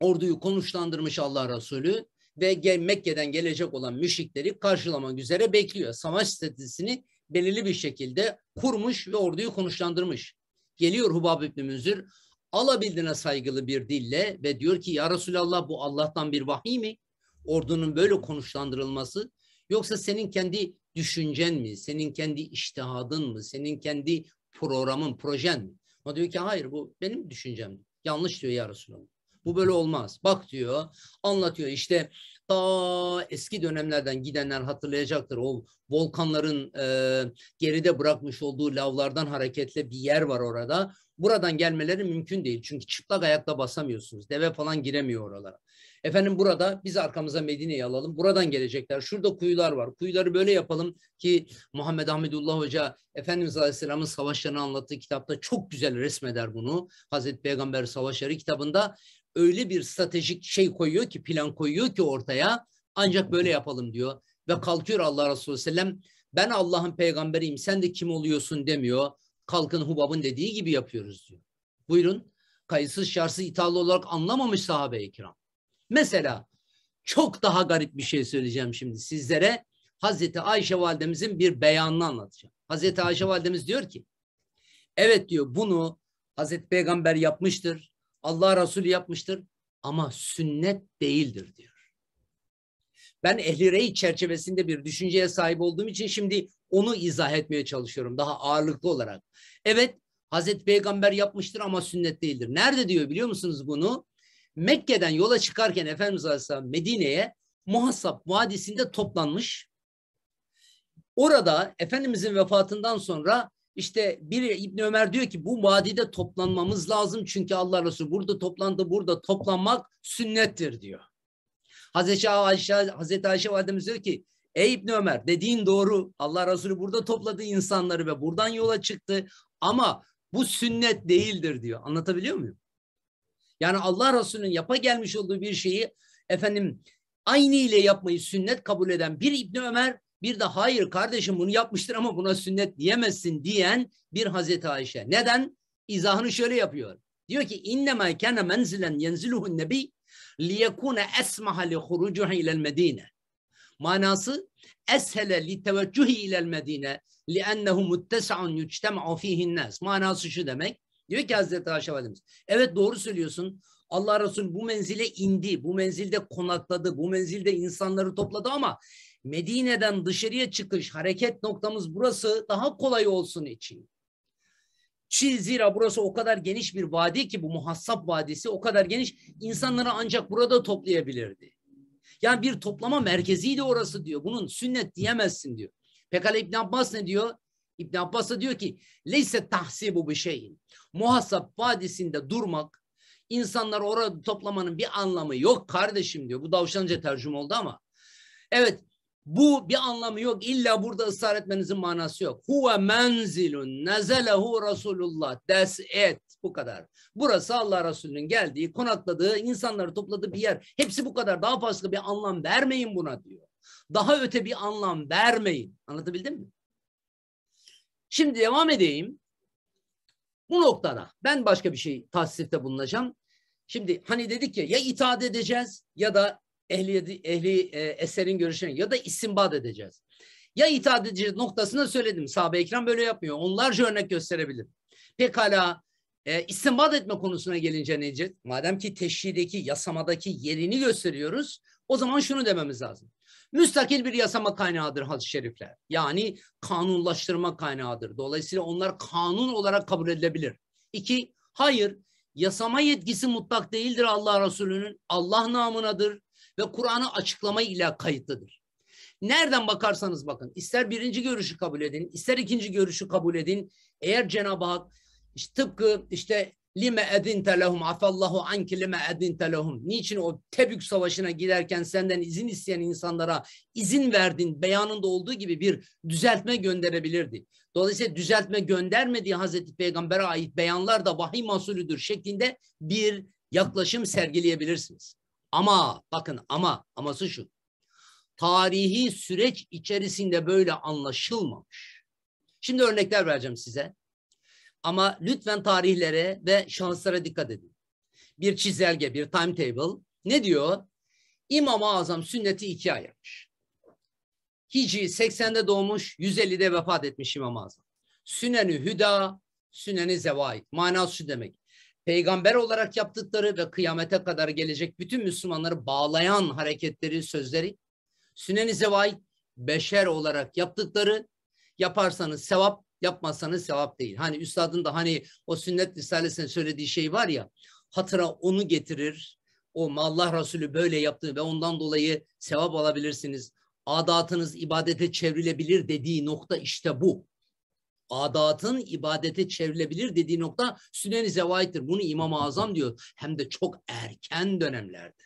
orduyu konuşlandırmış Allah Resulü ve Mekke'den gelecek olan müşrikleri karşılamak üzere bekliyor. Savaş stratejisini belirli bir şekilde kurmuş ve orduyu konuşlandırmış. Geliyor Hubab İbni Münzir alabildiğine saygılı bir dille ve diyor ki ya Resulallah bu Allah'tan bir vahiy mi? Ordunun böyle konuşlandırılması yoksa senin kendi düşüncen mi? Senin kendi iştihadın mı? Senin kendi programın, projen mi? O diyor ki hayır bu benim düşüncem. Yanlış diyor ya Resulallah. Bu böyle olmaz. Bak diyor, anlatıyor işte daha eski dönemlerden gidenler hatırlayacaktır. O volkanların e, geride bırakmış olduğu lavlardan hareketle bir yer var orada. Buradan gelmeleri mümkün değil. Çünkü çıplak ayakla basamıyorsunuz. Deve falan giremiyor oralara. Efendim burada biz arkamıza Medine'yi alalım. Buradan gelecekler. Şurada kuyular var. Kuyuları böyle yapalım ki Muhammed Ahmedullah Hoca Efendimiz Aleyhisselam'ın savaşlarını anlattığı kitapta çok güzel resmeder bunu. Hazreti Peygamber Savaşları kitabında öyle bir stratejik şey koyuyor ki plan koyuyor ki ortaya ancak böyle yapalım diyor. Ve kalkıyor Allah Resulü sellem ben Allah'ın peygamberiyim sen de kim oluyorsun demiyor. Kalkın Hubab'ın dediği gibi yapıyoruz diyor. Buyurun kayıtsız şartsız ithalı olarak anlamamış sahabe-i kiram. Mesela çok daha garip bir şey söyleyeceğim şimdi sizlere. Hazreti Ayşe validemizin bir beyanını anlatacağım. Hazreti Ayşe validemiz diyor ki evet diyor bunu Hazreti Peygamber yapmıştır. Allah Resulü yapmıştır ama sünnet değildir diyor. Ben ehli rey çerçevesinde bir düşünceye sahip olduğum için şimdi onu izah etmeye çalışıyorum daha ağırlıklı olarak. Evet Hazreti Peygamber yapmıştır ama sünnet değildir. Nerede diyor biliyor musunuz bunu? Mekke'den yola çıkarken Efendimiz Aleyhisselam Medine'ye muhasap Vadisi'nde toplanmış. Orada Efendimizin vefatından sonra işte bir İbn Ömer diyor ki bu vadide toplanmamız lazım çünkü Allah Resulü burada toplandı burada toplanmak sünnettir diyor. Hazreti Ayşe, Hazreti Ayşe validemiz diyor ki ey İbn Ömer dediğin doğru Allah Resulü burada topladı insanları ve buradan yola çıktı ama bu sünnet değildir diyor. Anlatabiliyor muyum? Yani Allah Resulü'nün yapa gelmiş olduğu bir şeyi efendim aynı ile yapmayı sünnet kabul eden bir İbn Ömer bir de hayır kardeşim bunu yapmıştır ama buna sünnet diyemezsin diyen bir Hazreti Ayşe. Neden? İzahını şöyle yapıyor. Diyor ki innema kana menzilen yenziluhun nebi liyekune esmaha li hurucuhi ilel medine. Manası eshele li teveccühi ilel medine liennehu muttesa'un yüctem'u fihin nas. Manası şu demek. Diyor ki Hazreti Ayşe Validemiz. Evet doğru söylüyorsun. Allah Resulü bu menzile indi, bu menzilde konakladı, bu menzilde insanları topladı ama Medine'den dışarıya çıkış hareket noktamız burası daha kolay olsun için. Çin zira burası o kadar geniş bir vadi ki bu muhassap vadisi o kadar geniş insanları ancak burada toplayabilirdi. Yani bir toplama merkeziydi orası diyor. Bunun sünnet diyemezsin diyor. Pekala İbn Abbas ne diyor? İbn Abbas da diyor ki leyse tahsibu bir şeyin. Muhassap vadisinde durmak insanlar orada toplamanın bir anlamı yok kardeşim diyor. Bu davşanca tercüme oldu ama. Evet bu bir anlamı yok. İlla burada ısrar etmenizin manası yok. Huve menzilun nezelehu Resulullah. Des et. Bu kadar. Burası Allah Resulü'nün geldiği, konakladığı, insanları topladığı bir yer. Hepsi bu kadar. Daha fazla bir anlam vermeyin buna diyor. Daha öte bir anlam vermeyin. Anlatabildim mi? Şimdi devam edeyim. Bu noktada ben başka bir şey tahsiste bulunacağım. Şimdi hani dedik ya ya itaat edeceğiz ya da ehli, ehli e, eserin görüşüne ya da istinbat edeceğiz. Ya itaat edeceğiz noktasında söyledim. Sahabe ekran böyle yapmıyor. Onlarca örnek gösterebilirim. Pekala e, istinbat etme konusuna gelince ne diyeceğiz? Madem ki teşhideki, yasamadaki yerini gösteriyoruz o zaman şunu dememiz lazım. Müstakil bir yasama kaynağıdır hadis-i şerifler. Yani kanunlaştırma kaynağıdır. Dolayısıyla onlar kanun olarak kabul edilebilir. İki, hayır yasama yetkisi mutlak değildir Allah Resulü'nün. Allah namınadır ve Kur'an'ı açıklama ile kayıtlıdır. Nereden bakarsanız bakın ister birinci görüşü kabul edin ister ikinci görüşü kabul edin. Eğer Cenab-ı Hak işte tıpkı işte lime edinte lehum afallahu anki lime edinte lehum. Niçin o Tebük Savaşı'na giderken senden izin isteyen insanlara izin verdin beyanında olduğu gibi bir düzeltme gönderebilirdi. Dolayısıyla düzeltme göndermediği Hazreti Peygamber'e ait beyanlar da vahiy masulüdür şeklinde bir yaklaşım sergileyebilirsiniz. Ama bakın ama aması şu. Tarihi süreç içerisinde böyle anlaşılmamış. Şimdi örnekler vereceğim size. Ama lütfen tarihlere ve şanslara dikkat edin. Bir çizelge, bir timetable. Ne diyor? İmam-ı Azam sünneti ikiye ayırmış. Hicri 80'de doğmuş, 150'de vefat etmiş İmam-ı Azam. Süneni Hüda, Süneni Zevaid. Manası şu demek peygamber olarak yaptıkları ve kıyamete kadar gelecek bütün Müslümanları bağlayan hareketleri, sözleri, Sünen-i Zevai beşer olarak yaptıkları, yaparsanız sevap, yapmazsanız sevap değil. Hani üstadın da hani o sünnet risalesinde söylediği şey var ya, hatıra onu getirir, o Allah Resulü böyle yaptı ve ondan dolayı sevap alabilirsiniz. Adatınız ibadete çevrilebilir dediği nokta işte bu adatın ibadete çevrilebilir dediği nokta sünneni zevaittir. Bunu İmam-ı Azam diyor. Hem de çok erken dönemlerde.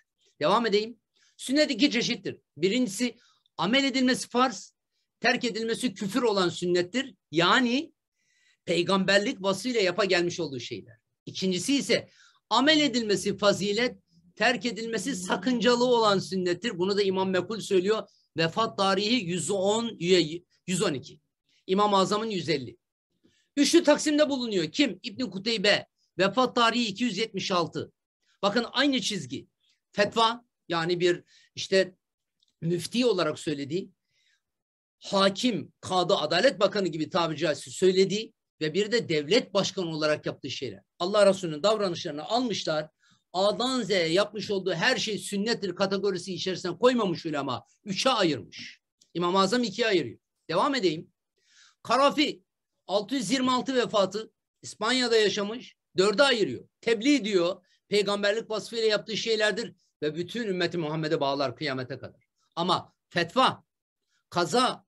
Devam edeyim. Sünnet iki çeşittir. Birincisi amel edilmesi farz, terk edilmesi küfür olan sünnettir. Yani peygamberlik vasıyla yapa gelmiş olduğu şeyler. İkincisi ise amel edilmesi fazilet, terk edilmesi sakıncalı olan sünnettir. Bunu da İmam Mekul söylüyor. Vefat tarihi 110 112. İmam-ı Azam'ın 150. Üçlü taksimde bulunuyor. Kim? İbn Kuteybe. Vefat tarihi 276. Bakın aynı çizgi. Fetva yani bir işte müfti olarak söylediği, hakim, kadı, adalet bakanı gibi tabiri caizse söylediği ve bir de devlet başkanı olarak yaptığı şeyler. Allah Resulü'nün davranışlarını almışlar. A'dan Z'ye yapmış olduğu her şey sünnettir kategorisi içerisine koymamış ama Üçe ayırmış. İmam-ı Azam ikiye ayırıyor. Devam edeyim. Karafi 626 vefatı İspanya'da yaşamış. Dörde ayırıyor. Tebliğ diyor. Peygamberlik vasfıyla yaptığı şeylerdir ve bütün ümmeti Muhammed'e bağlar kıyamete kadar. Ama fetva, kaza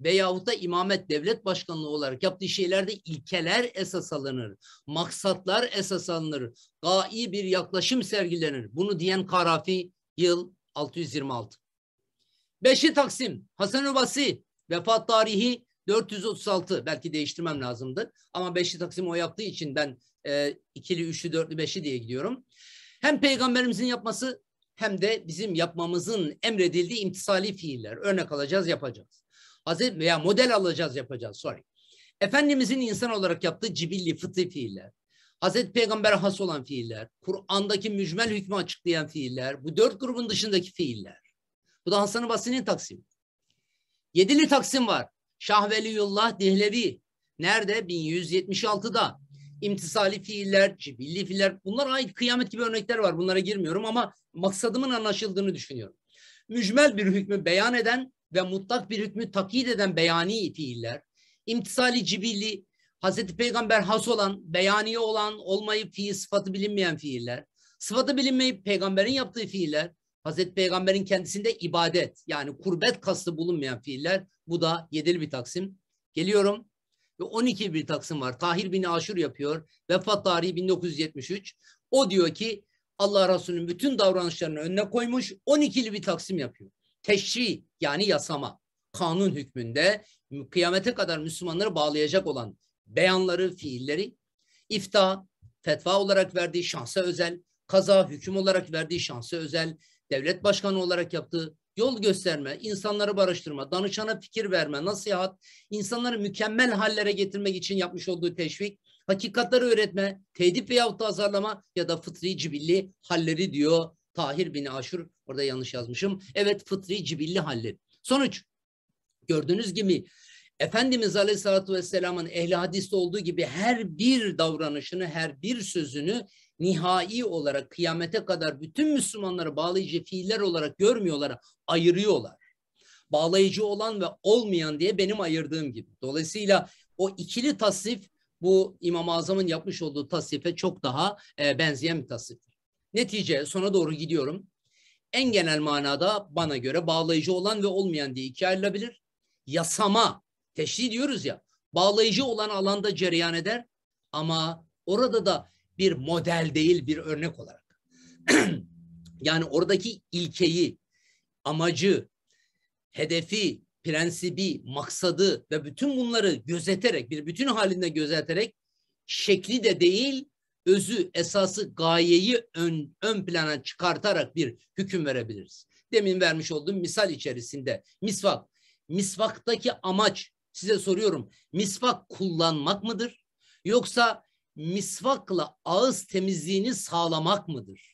veyahut da imamet devlet başkanlığı olarak yaptığı şeylerde ilkeler esas alınır. Maksatlar esas alınır. Gai bir yaklaşım sergilenir. Bunu diyen Karafi yıl 626. Beşi Taksim, Hasan Basri, vefat tarihi 436 belki değiştirmem lazımdı. Ama beşli taksim o yaptığı için ben e, ikili, üçlü, dörtlü, beşli diye gidiyorum. Hem peygamberimizin yapması hem de bizim yapmamızın emredildiği imtisali fiiller. Örnek alacağız, yapacağız. Hazır veya model alacağız, yapacağız. Sorry. Efendimizin insan olarak yaptığı cibilli fıtri fiiller. Hazreti Peygamber'e has olan fiiller, Kur'an'daki mücmel hükmü açıklayan fiiller, bu dört grubun dışındaki fiiller. Bu da Hasan-ı Basri'nin taksimi. Yedili taksim var. Şahveliyullah Dihlevi nerede? 1176'da. İmtisali fiiller, cibilli fiiller bunlar ait kıyamet gibi örnekler var. Bunlara girmiyorum ama maksadımın anlaşıldığını düşünüyorum. Mücmel bir hükmü beyan eden ve mutlak bir hükmü takit eden beyani fiiller, imtisali cibilli, Hazreti Peygamber has olan, beyaniye olan, olmayıp fiil sıfatı bilinmeyen fiiller, sıfatı bilinmeyip peygamberin yaptığı fiiller, Hazreti Peygamber'in kendisinde ibadet yani kurbet kastı bulunmayan fiiller bu da yedili bir taksim. Geliyorum ve 12 bir taksim var. Tahir bin Aşur yapıyor. Vefat tarihi 1973. O diyor ki Allah Resulü'nün bütün davranışlarını önüne koymuş 12'li bir taksim yapıyor. Teşri yani yasama kanun hükmünde kıyamete kadar Müslümanları bağlayacak olan beyanları, fiilleri ifta, fetva olarak verdiği şansa özel, kaza hüküm olarak verdiği şansa özel, devlet başkanı olarak yaptığı yol gösterme, insanları barıştırma, danışana fikir verme, nasihat, insanları mükemmel hallere getirmek için yapmış olduğu teşvik, hakikatleri öğretme, tedip veyahut da azarlama ya da fıtri cibilli halleri diyor Tahir bin Aşur. Orada yanlış yazmışım. Evet fıtri cibilli halleri. Sonuç gördüğünüz gibi Efendimiz Aleyhisselatü Vesselam'ın ehli hadiste olduğu gibi her bir davranışını, her bir sözünü nihai olarak kıyamete kadar bütün Müslümanları bağlayıcı fiiller olarak görmüyorlar, ayırıyorlar. Bağlayıcı olan ve olmayan diye benim ayırdığım gibi. Dolayısıyla o ikili tasnif bu İmam-ı Azam'ın yapmış olduğu tasnife çok daha e, benzeyen bir tasnif. Netice sona doğru gidiyorum. En genel manada bana göre bağlayıcı olan ve olmayan diye ikiye ayrılabilir. Yasama, teşri diyoruz ya, bağlayıcı olan alanda cereyan eder ama orada da bir model değil bir örnek olarak. [clears throat] yani oradaki ilkeyi, amacı, hedefi, prensibi, maksadı ve bütün bunları gözeterek, bir bütün halinde gözeterek şekli de değil, özü, esası, gayeyi ön, ön plana çıkartarak bir hüküm verebiliriz. Demin vermiş olduğum misal içerisinde misvak. Misvaktaki amaç size soruyorum. Misvak kullanmak mıdır? Yoksa misvakla ağız temizliğini sağlamak mıdır?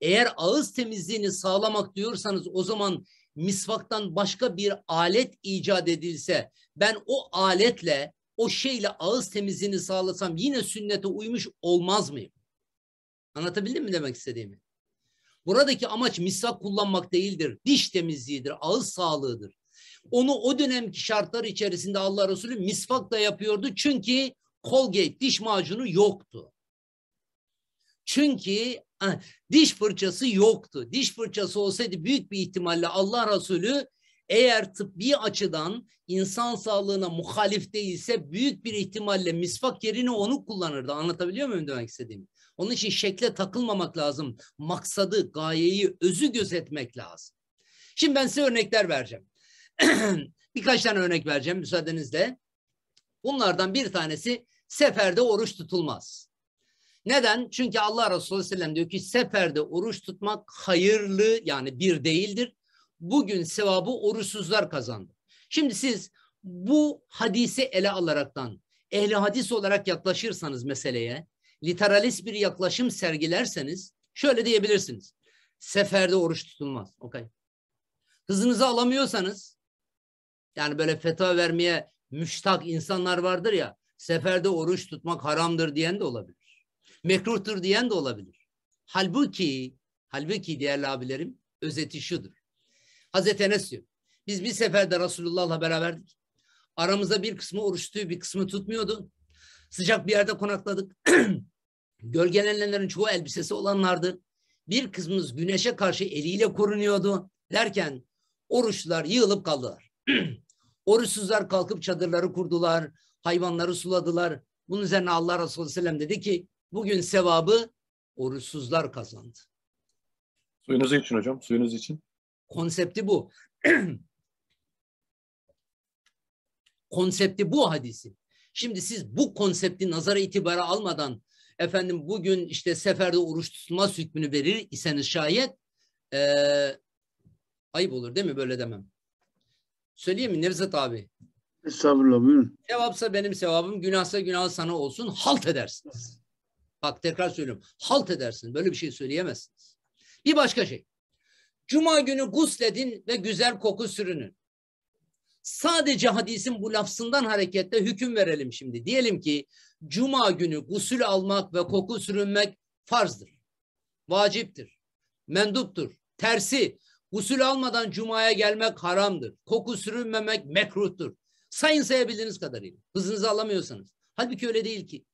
Eğer ağız temizliğini sağlamak diyorsanız o zaman misvaktan başka bir alet icat edilse ben o aletle o şeyle ağız temizliğini sağlasam yine sünnete uymuş olmaz mıyım? Anlatabildim mi demek istediğimi? Buradaki amaç misvak kullanmak değildir. Diş temizliğidir, ağız sağlığıdır. Onu o dönemki şartlar içerisinde Allah Resulü misvakla yapıyordu. Çünkü Colgate diş macunu yoktu. Çünkü diş fırçası yoktu. Diş fırçası olsaydı büyük bir ihtimalle Allah Resulü eğer tıbbi açıdan insan sağlığına muhalif değilse büyük bir ihtimalle misvak yerine onu kullanırdı. Anlatabiliyor muyum demek istediğimi? Onun için şekle takılmamak lazım. Maksadı, gayeyi, özü gözetmek lazım. Şimdi ben size örnekler vereceğim. [clears throat] Birkaç tane örnek vereceğim müsaadenizle. Bunlardan bir tanesi seferde oruç tutulmaz. Neden? Çünkü Allah Resulü Sellem diyor ki seferde oruç tutmak hayırlı yani bir değildir. Bugün sevabı oruçsuzlar kazandı. Şimdi siz bu hadisi ele alaraktan ehli hadis olarak yaklaşırsanız meseleye literalist bir yaklaşım sergilerseniz şöyle diyebilirsiniz. Seferde oruç tutulmaz. Okay. Hızınızı alamıyorsanız yani böyle fetva vermeye müştak insanlar vardır ya seferde oruç tutmak haramdır diyen de olabilir. Mekruhtur diyen de olabilir. Halbuki, halbuki değerli abilerim özeti şudur. Hazreti Enes diyor. Biz bir seferde Resulullah'la beraberdik. Aramızda bir kısmı oruç tutuyor, bir kısmı tutmuyordu. Sıcak bir yerde konakladık. [clears throat] Gölgelenenlerin çoğu elbisesi olanlardı. Bir kısmımız güneşe karşı eliyle korunuyordu. Derken oruçlar yığılıp kaldılar. [clears throat] Oruçsuzlar kalkıp çadırları kurdular hayvanları suladılar. Bunun üzerine Allah Resulü Sellem dedi ki bugün sevabı oruçsuzlar kazandı. Suyunuz için hocam, suyunuz için. Konsepti bu. [clears throat] konsepti bu hadisi. Şimdi siz bu konsepti nazara itibara almadan efendim bugün işte seferde oruç tutulmaz hükmünü verir iseniz şayet e, ee, ayıp olur değil mi böyle demem. Söyleyeyim mi Nevzat abi? Estağfurullah buyurun. Sevapsa benim sevabım, günahsa günah sana olsun. Halt edersiniz. Bak tekrar söylüyorum. Halt edersiniz. Böyle bir şey söyleyemezsiniz. Bir başka şey. Cuma günü gusledin ve güzel koku sürünün. Sadece hadisin bu lafzından hareketle hüküm verelim şimdi. Diyelim ki cuma günü gusül almak ve koku sürünmek farzdır. Vaciptir. Menduptur. Tersi gusül almadan cumaya gelmek haramdır. Koku sürünmemek mekruhtur. Sayın sayabildiğiniz kadarıyla. Hızınızı alamıyorsanız. Halbuki öyle değil ki.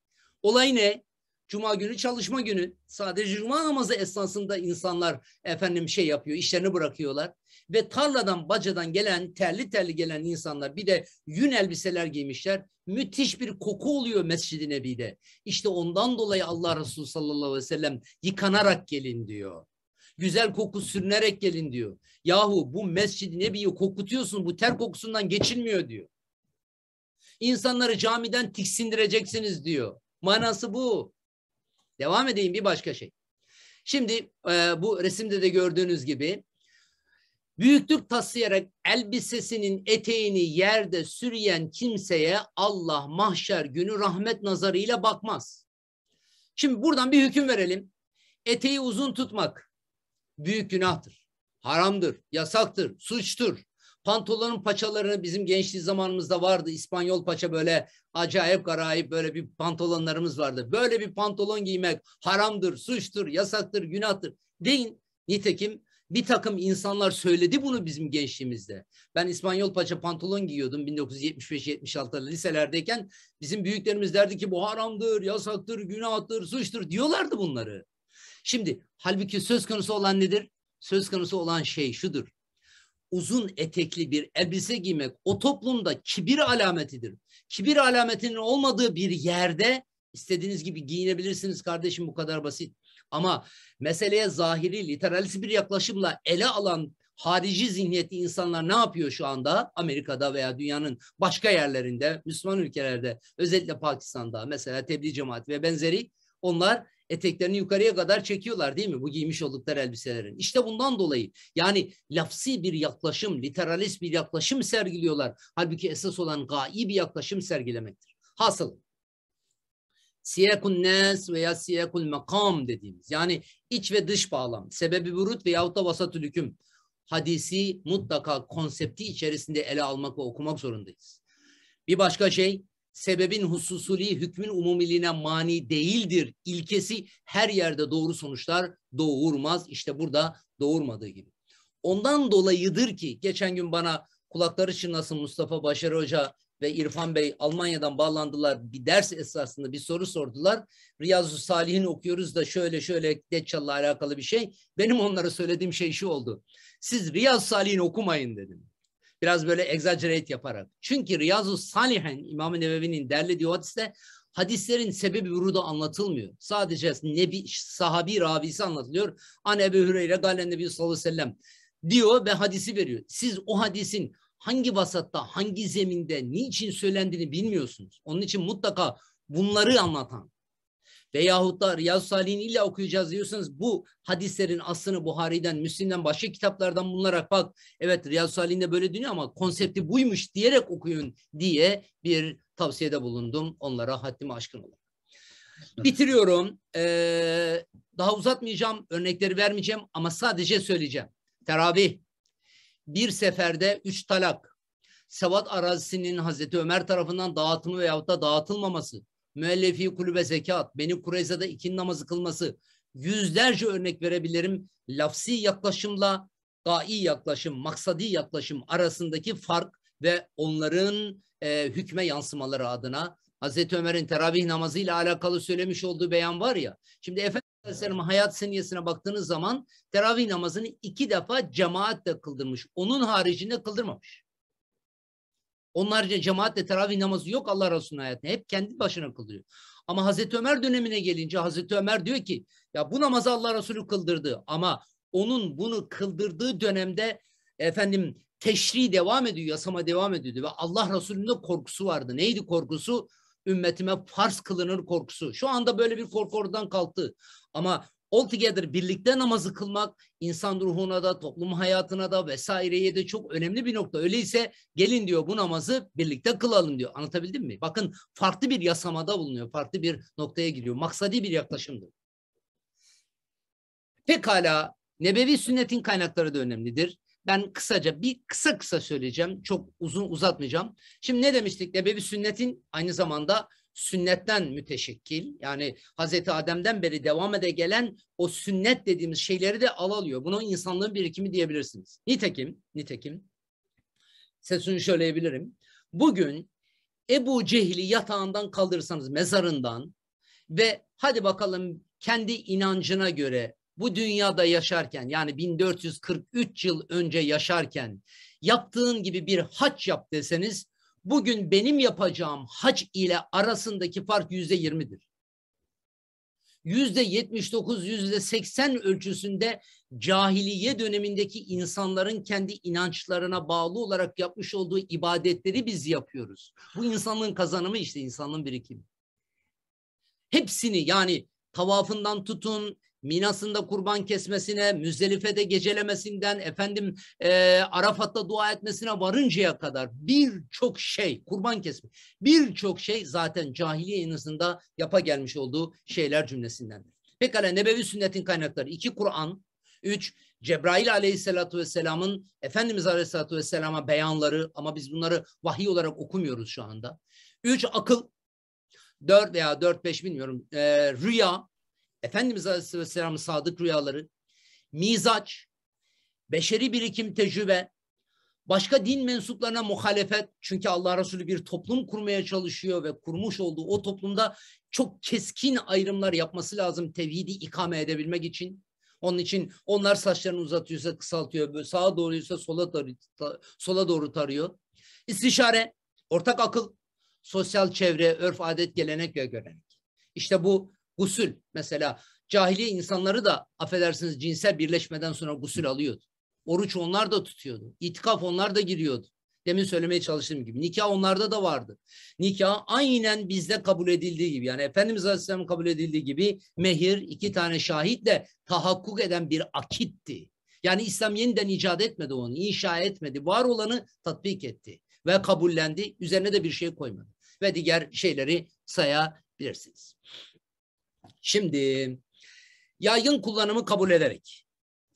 Olay ne? Cuma günü çalışma günü. Sadece cuma namazı esnasında insanlar efendim şey yapıyor, işlerini bırakıyorlar. Ve tarladan, bacadan gelen, terli terli gelen insanlar bir de yün elbiseler giymişler. Müthiş bir koku oluyor Mescid-i Nebi'de. İşte ondan dolayı Allah Resulü sallallahu aleyhi ve sellem yıkanarak gelin diyor. Güzel koku sürünerek gelin diyor. Yahu bu Mescid-i Nebi'yi kokutuyorsun bu ter kokusundan geçilmiyor diyor. İnsanları camiden tiksindireceksiniz diyor. Manası bu. Devam edeyim bir başka şey. Şimdi e, bu resimde de gördüğünüz gibi büyüklük taslayarak elbisesinin eteğini yerde sürüyen kimseye Allah mahşer günü rahmet nazarıyla bakmaz. Şimdi buradan bir hüküm verelim. Eteği uzun tutmak büyük günahtır, haramdır, yasaktır, suçtur. Pantolonun paçalarını bizim gençliği zamanımızda vardı. İspanyol paça böyle acayip garayip böyle bir pantolonlarımız vardı. Böyle bir pantolon giymek haramdır, suçtur, yasaktır, günahtır deyin. Nitekim bir takım insanlar söyledi bunu bizim gençliğimizde. Ben İspanyol paça pantolon giyiyordum 1975-76'larda liselerdeyken. Bizim büyüklerimiz derdi ki bu haramdır, yasaktır, günahtır, suçtur diyorlardı bunları. Şimdi halbuki söz konusu olan nedir? Söz konusu olan şey şudur uzun etekli bir elbise giymek o toplumda kibir alametidir. Kibir alametinin olmadığı bir yerde istediğiniz gibi giyinebilirsiniz kardeşim bu kadar basit. Ama meseleye zahiri, literalist bir yaklaşımla ele alan harici zihniyetli insanlar ne yapıyor şu anda? Amerika'da veya dünyanın başka yerlerinde, Müslüman ülkelerde, özellikle Pakistan'da mesela tebliğ cemaat ve benzeri onlar eteklerini yukarıya kadar çekiyorlar değil mi bu giymiş oldukları elbiselerin? İşte bundan dolayı yani lafsi bir yaklaşım, literalist bir yaklaşım sergiliyorlar. Halbuki esas olan gayi bir yaklaşım sergilemektir. Hasıl siyakun nes veya siyakun makam dediğimiz yani iç ve dış bağlam, sebebi burut veyahut da vasatül hüküm hadisi mutlaka konsepti içerisinde ele almak ve okumak zorundayız. Bir başka şey sebebin hususuli hükmün umumiliğine mani değildir ilkesi her yerde doğru sonuçlar doğurmaz. İşte burada doğurmadığı gibi. Ondan dolayıdır ki geçen gün bana kulakları çınlasın Mustafa Başarı Hoca ve İrfan Bey Almanya'dan bağlandılar. Bir ders esasında bir soru sordular. Riyazu Salih'in okuyoruz da şöyle şöyle Deccal'la alakalı bir şey. Benim onlara söylediğim şey şu oldu. Siz Riyaz Salih'in okumayın dedim. Biraz böyle exaggerate yaparak. Çünkü Riyazu Salihen İmam-ı Nevevi'nin derlediği hadiste hadislerin sebebi burada anlatılmıyor. Sadece nebi, sahabi ravisi anlatılıyor. An Ebu Hüreyre Galen Nebi sallallahu aleyhi ve sellem diyor ve hadisi veriyor. Siz o hadisin hangi vasatta, hangi zeminde, niçin söylendiğini bilmiyorsunuz. Onun için mutlaka bunları anlatan, veyahut da riyaz Salih'in illa okuyacağız diyorsanız bu hadislerin aslını Buhari'den, Müslim'den, başka kitaplardan bulunarak bak evet Riyaz-ı Salih'in böyle dünya ama konsepti buymuş diyerek okuyun diye bir tavsiyede bulundum onlara haddimi aşkın olarak. Bitiriyorum. Ee, daha uzatmayacağım, örnekleri vermeyeceğim ama sadece söyleyeceğim. Teravih, bir seferde üç talak, Sevat arazisinin Hazreti Ömer tarafından dağıtımı veyahut da dağıtılmaması, müellefi kulübe zekat, Beni Kureyza'da iki namazı kılması yüzlerce örnek verebilirim. Lafsi yaklaşımla ga'i yaklaşım, maksadi yaklaşım arasındaki fark ve onların e, hükme yansımaları adına Hazreti Ömer'in teravih namazı ile alakalı söylemiş olduğu beyan var ya. Şimdi Efendimiz Aleyhisselam'ın hayat seniyesine baktığınız zaman teravih namazını iki defa cemaatle kıldırmış. Onun haricinde kıldırmamış. Onlarca cemaatle teravih namazı yok Allah Resulü'nün hayatında. Hep kendi başına kılıyor. Ama Hazreti Ömer dönemine gelince Hazreti Ömer diyor ki ya bu namazı Allah Resulü kıldırdı ama onun bunu kıldırdığı dönemde efendim teşri devam ediyor, yasama devam ediyordu ve Allah Resulü'nün de korkusu vardı. Neydi korkusu? Ümmetime farz kılınır korkusu. Şu anda böyle bir korku oradan kalktı. Ama altogether birlikte namazı kılmak insan ruhuna da toplum hayatına da vesaireye de çok önemli bir nokta. Öyleyse gelin diyor bu namazı birlikte kılalım diyor. Anlatabildim mi? Bakın farklı bir yasamada bulunuyor. Farklı bir noktaya gidiyor. Maksadi bir yaklaşımdır. Pekala nebevi sünnetin kaynakları da önemlidir. Ben kısaca bir kısa kısa söyleyeceğim. Çok uzun uzatmayacağım. Şimdi ne demiştik? Nebevi sünnetin aynı zamanda sünnetten müteşekkil. Yani Hazreti Adem'den beri devam ede gelen o sünnet dediğimiz şeyleri de alalıyor. Bunu insanlığın birikimi diyebilirsiniz. Nitekim, nitekim size şunu söyleyebilirim. Bugün Ebu Cehil'i yatağından kaldırırsanız mezarından ve hadi bakalım kendi inancına göre bu dünyada yaşarken yani 1443 yıl önce yaşarken yaptığın gibi bir haç yap deseniz bugün benim yapacağım hac ile arasındaki fark yüzde yirmidir. Yüzde yetmiş dokuz, yüzde seksen ölçüsünde cahiliye dönemindeki insanların kendi inançlarına bağlı olarak yapmış olduğu ibadetleri biz yapıyoruz. Bu insanlığın kazanımı işte insanlığın birikimi. Hepsini yani tavafından tutun, Minas'ında kurban kesmesine, Müzdelife'de gecelemesinden, efendim e, Arafat'ta dua etmesine varıncaya kadar birçok şey, kurban kesme, birçok şey zaten cahiliye inasında yapa gelmiş olduğu şeyler cümlesinden. Pekala Nebevi sünnetin kaynakları iki Kur'an, üç Cebrail Aleyhisselatü vesselamın Efendimiz Aleyhisselatü vesselama beyanları ama biz bunları vahiy olarak okumuyoruz şu anda. Üç akıl, dört veya dört beş bilmiyorum e, rüya, Efendimiz Aleyhisselam'ın sadık rüyaları, mizaç, beşeri birikim tecrübe, başka din mensuplarına muhalefet. Çünkü Allah Resulü bir toplum kurmaya çalışıyor ve kurmuş olduğu o toplumda çok keskin ayrımlar yapması lazım tevhidi ikame edebilmek için. Onun için onlar saçlarını uzatıyorsa kısaltıyor, sağa doğruysa sola, tar sola doğru tarıyor. İstişare, ortak akıl, sosyal çevre, örf, adet, gelenek ve görenek. İşte bu Gusül mesela cahiliye insanları da affedersiniz cinsel birleşmeden sonra gusül alıyordu. Oruç onlar da tutuyordu. İtikaf onlar da giriyordu. Demin söylemeye çalıştığım gibi nikah onlarda da vardı. Nikah aynen bizde kabul edildiği gibi yani Efendimiz Aleyhisselam kabul edildiği gibi mehir iki tane şahitle tahakkuk eden bir akitti. Yani İslam yeniden icat etmedi onu, inşa etmedi. Var olanı tatbik etti ve kabullendi. Üzerine de bir şey koymadı. Ve diğer şeyleri sayabilirsiniz. Şimdi yaygın kullanımı kabul ederek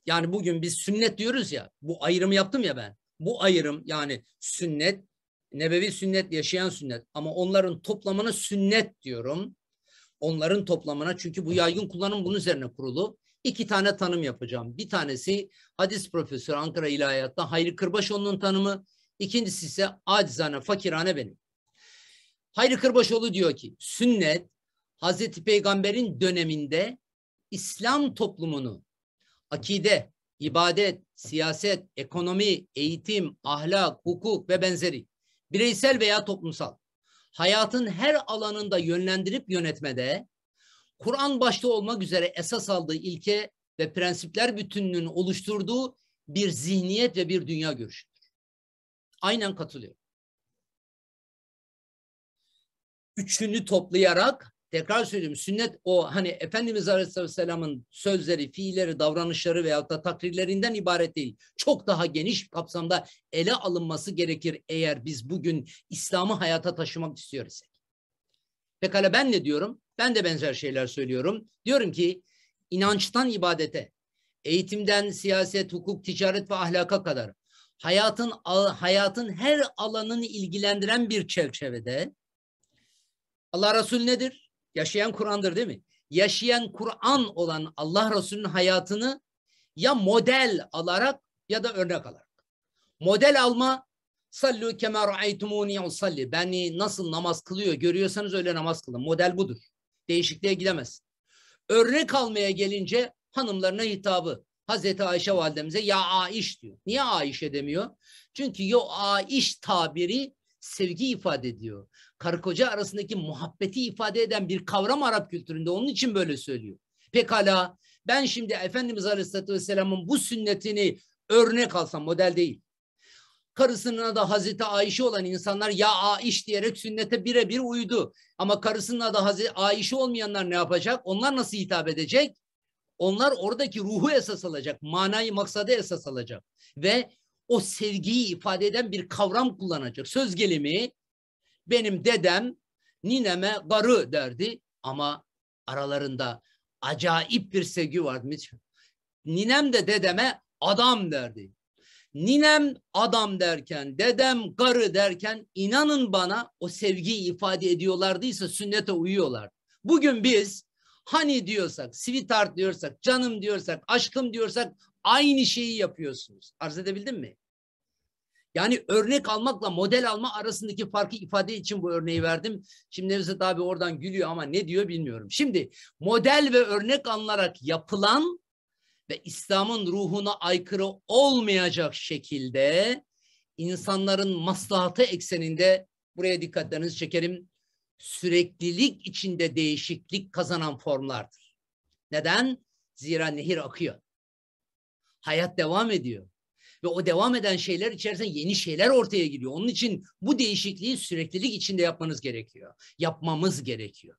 yani bugün biz sünnet diyoruz ya bu ayrımı yaptım ya ben. Bu ayrım yani sünnet nebevi sünnet yaşayan sünnet ama onların toplamına sünnet diyorum. Onların toplamına çünkü bu yaygın kullanım bunun üzerine kurulu. İki tane tanım yapacağım. Bir tanesi hadis profesörü Ankara İlahiyat'ta Hayri Kırbaşoğlu'nun tanımı. ikincisi ise acizane fakirane benim. Hayri Kırbaşoğlu diyor ki sünnet Hazreti Peygamber'in döneminde İslam toplumunu akide, ibadet, siyaset, ekonomi, eğitim, ahlak, hukuk ve benzeri bireysel veya toplumsal hayatın her alanında yönlendirip yönetmede Kur'an başta olmak üzere esas aldığı ilke ve prensipler bütününün oluşturduğu bir zihniyet ve bir dünya görüşüdür. Aynen katılıyorum. Üçünü toplayarak tekrar söylüyorum sünnet o hani Efendimiz Aleyhisselam'ın sözleri, fiilleri, davranışları veyahut da takrirlerinden ibaret değil. Çok daha geniş kapsamda ele alınması gerekir eğer biz bugün İslam'ı hayata taşımak istiyorsak. Pekala ben ne diyorum? Ben de benzer şeyler söylüyorum. Diyorum ki inançtan ibadete, eğitimden siyaset, hukuk, ticaret ve ahlaka kadar hayatın hayatın her alanını ilgilendiren bir çerçevede Allah Resul nedir? Yaşayan Kur'an'dır değil mi? Yaşayan Kur'an olan Allah Resulü'nün hayatını ya model alarak ya da örnek alarak. Model alma sallu kema ra'aytumuni usalli. Beni nasıl namaz kılıyor görüyorsanız öyle namaz kılın. Model budur. Değişikliğe gidemez. Örnek almaya gelince hanımlarına hitabı. Hazreti Ayşe validemize ya Aiş diyor. Niye Aiş demiyor? Çünkü yo Aiş tabiri sevgi ifade ediyor karı koca arasındaki muhabbeti ifade eden bir kavram Arap kültüründe. Onun için böyle söylüyor. Pekala ben şimdi Efendimiz Aleyhisselatü Vesselam'ın bu sünnetini örnek alsam model değil. Karısının adı Hazreti Ayşe olan insanlar ya Aiş diyerek sünnete birebir uydu. Ama karısının adı Hazreti Ayşe olmayanlar ne yapacak? Onlar nasıl hitap edecek? Onlar oradaki ruhu esas alacak, manayı maksadı esas alacak ve o sevgiyi ifade eden bir kavram kullanacak. Söz gelimi benim dedem nineme garı derdi ama aralarında acayip bir sevgi vardı. Ninem de dedeme adam derdi. Ninem adam derken, dedem garı derken inanın bana o sevgiyi ifade ediyorlardıysa sünnete uyuyorlar. Bugün biz hani diyorsak, sweetheart diyorsak, canım diyorsak, aşkım diyorsak aynı şeyi yapıyorsunuz. Arz edebildim mi? Yani örnek almakla model alma arasındaki farkı ifade için bu örneği verdim. Şimdi Nevzat abi oradan gülüyor ama ne diyor bilmiyorum. Şimdi model ve örnek alınarak yapılan ve İslam'ın ruhuna aykırı olmayacak şekilde insanların maslahatı ekseninde buraya dikkatlerinizi çekerim. Süreklilik içinde değişiklik kazanan formlardır. Neden? Zira nehir akıyor. Hayat devam ediyor. Ve o devam eden şeyler içerisinde yeni şeyler ortaya giriyor. Onun için bu değişikliği süreklilik içinde yapmanız gerekiyor. Yapmamız gerekiyor.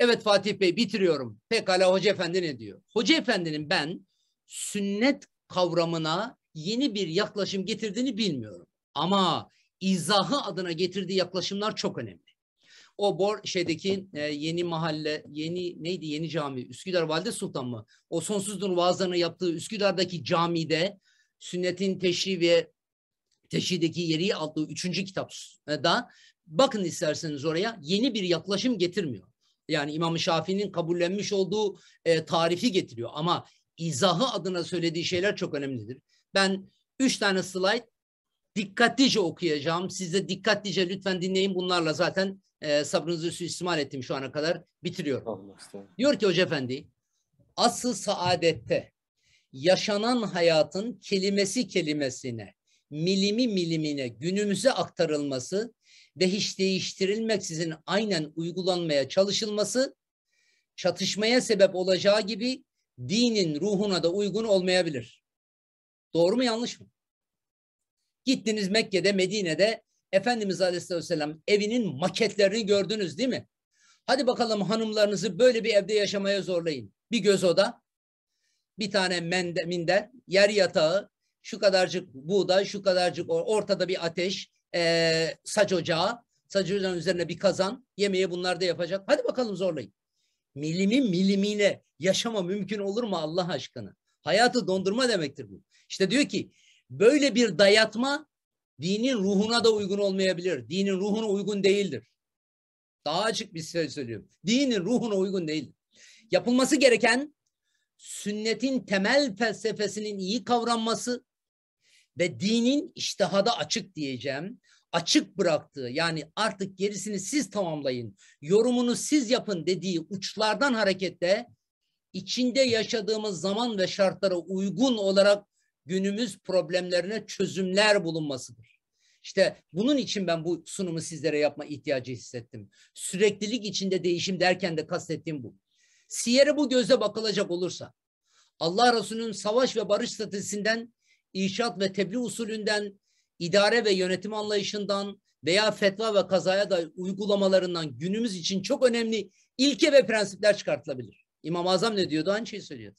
Evet Fatih Bey bitiriyorum. Pekala Hoca Efendi ne diyor? Hoca Efendi'nin ben sünnet kavramına yeni bir yaklaşım getirdiğini bilmiyorum. Ama izahı adına getirdiği yaklaşımlar çok önemli. O bor şeydeki e, yeni mahalle, yeni neydi yeni cami, Üsküdar Valide Sultan mı? O sonsuzdur nur vaazlarını yaptığı Üsküdar'daki camide sünnetin teşri ve teşrideki yeri adlı üçüncü kitapta bakın isterseniz oraya yeni bir yaklaşım getirmiyor. Yani İmam Şafii'nin kabullenmiş olduğu e, tarifi getiriyor ama izahı adına söylediği şeyler çok önemlidir. Ben üç tane slide dikkatlice okuyacağım. Siz de dikkatlice lütfen dinleyin. Bunlarla zaten e, sabrınızı suistimal ettim şu ana kadar. Bitiriyorum. Allah Diyor ki Hoca Efendi, asıl saadette yaşanan hayatın kelimesi kelimesine, milimi milimine günümüze aktarılması ve hiç değiştirilmeksizin aynen uygulanmaya çalışılması çatışmaya sebep olacağı gibi dinin ruhuna da uygun olmayabilir. Doğru mu yanlış mı? Gittiniz Mekke'de, Medine'de Efendimiz Aleyhisselam evinin maketlerini gördünüz değil mi? Hadi bakalım hanımlarınızı böyle bir evde yaşamaya zorlayın. Bir göz oda, bir tane mende, minder, yer yatağı, şu kadarcık buğday, şu kadarcık ortada bir ateş, e, saç ocağı, saç ocağının üzerine bir kazan, yemeği bunlar da yapacak. Hadi bakalım zorlayın. Milimin milimine yaşama mümkün olur mu Allah aşkına? Hayatı dondurma demektir bu. İşte diyor ki böyle bir dayatma dinin ruhuna da uygun olmayabilir. Dinin ruhuna uygun değildir. Daha açık bir şey söylüyorum. Dinin ruhuna uygun değildir. Yapılması gereken sünnetin temel felsefesinin iyi kavranması ve dinin iştihada açık diyeceğim açık bıraktığı yani artık gerisini siz tamamlayın, yorumunu siz yapın dediği uçlardan hareketle içinde yaşadığımız zaman ve şartlara uygun olarak günümüz problemlerine çözümler bulunmasıdır. İşte bunun için ben bu sunumu sizlere yapma ihtiyacı hissettim. Süreklilik içinde değişim derken de kastettiğim bu. Siyer'e bu göze bakılacak olursa Allah Resulü'nün savaş ve barış stratejisinden, inşaat ve tebliğ usulünden, idare ve yönetim anlayışından veya fetva ve kazaya da uygulamalarından günümüz için çok önemli ilke ve prensipler çıkartılabilir. İmam Azam ne diyordu? Aynı şeyi söylüyordu.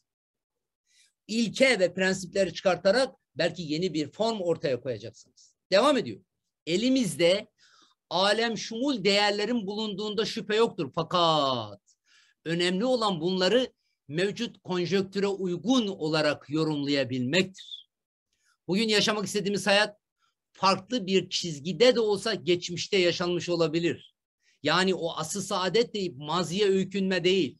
İlke ve prensipleri çıkartarak belki yeni bir form ortaya koyacaksınız. Devam ediyor. Elimizde alem şumul değerlerin bulunduğunda şüphe yoktur. Fakat Önemli olan bunları mevcut konjöktüre uygun olarak yorumlayabilmektir. Bugün yaşamak istediğimiz hayat farklı bir çizgide de olsa geçmişte yaşanmış olabilir. Yani o asıl saadet deyip maziye öykünme değil.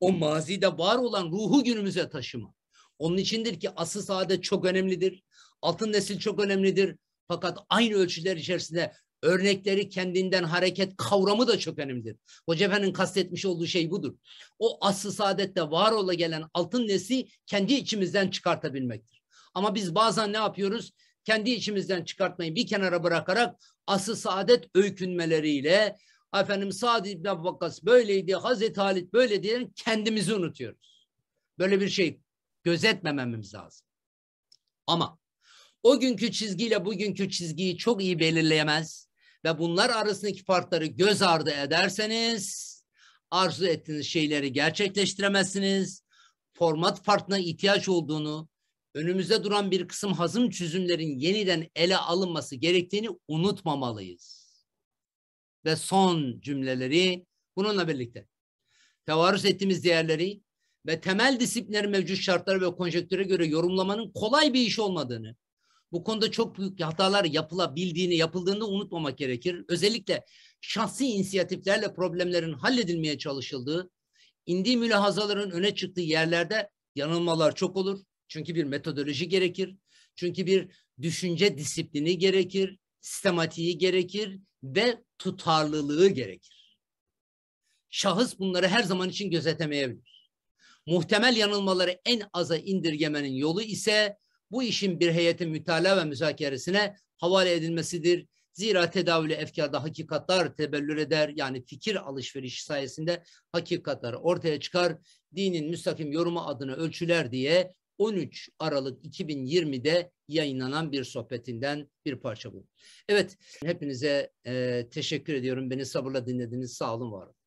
O mazide var olan ruhu günümüze taşıma. Onun içindir ki asıl saadet çok önemlidir. Altın nesil çok önemlidir. Fakat aynı ölçüler içerisinde örnekleri kendinden hareket kavramı da çok önemlidir. Hoca Efendi'nin kastetmiş olduğu şey budur. O aslı saadette var ola gelen altın nesi kendi içimizden çıkartabilmektir. Ama biz bazen ne yapıyoruz? Kendi içimizden çıkartmayı bir kenara bırakarak aslı saadet öykünmeleriyle efendim Sa'd İbn Vakkas böyleydi, Hazreti Halit böyle diye kendimizi unutuyoruz. Böyle bir şey gözetmememiz lazım. Ama o günkü çizgiyle bugünkü çizgiyi çok iyi belirleyemez ve bunlar arasındaki farkları göz ardı ederseniz arzu ettiğiniz şeyleri gerçekleştiremezsiniz. Format farkına ihtiyaç olduğunu, önümüzde duran bir kısım hazım çözümlerin yeniden ele alınması gerektiğini unutmamalıyız. Ve son cümleleri bununla birlikte tevarüz ettiğimiz değerleri ve temel disiplinler mevcut şartlara ve konjektüre göre yorumlamanın kolay bir iş olmadığını, bu konuda çok büyük hatalar yapılabildiğini, yapıldığını unutmamak gerekir. Özellikle şahsi inisiyatiflerle problemlerin halledilmeye çalışıldığı, indiği mülahazaların öne çıktığı yerlerde yanılmalar çok olur. Çünkü bir metodoloji gerekir. Çünkü bir düşünce disiplini gerekir, sistematiği gerekir ve tutarlılığı gerekir. Şahıs bunları her zaman için gözetemeyebilir. Muhtemel yanılmaları en aza indirgemenin yolu ise bu işin bir heyetin mütalaa ve müzakeresine havale edilmesidir. Zira tedavülü efkarda hakikatlar tebellür eder. Yani fikir alışveriş sayesinde hakikatlar ortaya çıkar. Dinin müstakim yorumu adına ölçüler diye 13 Aralık 2020'de yayınlanan bir sohbetinden bir parça bu. Evet, hepinize e, teşekkür ediyorum. Beni sabırla dinlediniz. Sağ olun, var olun.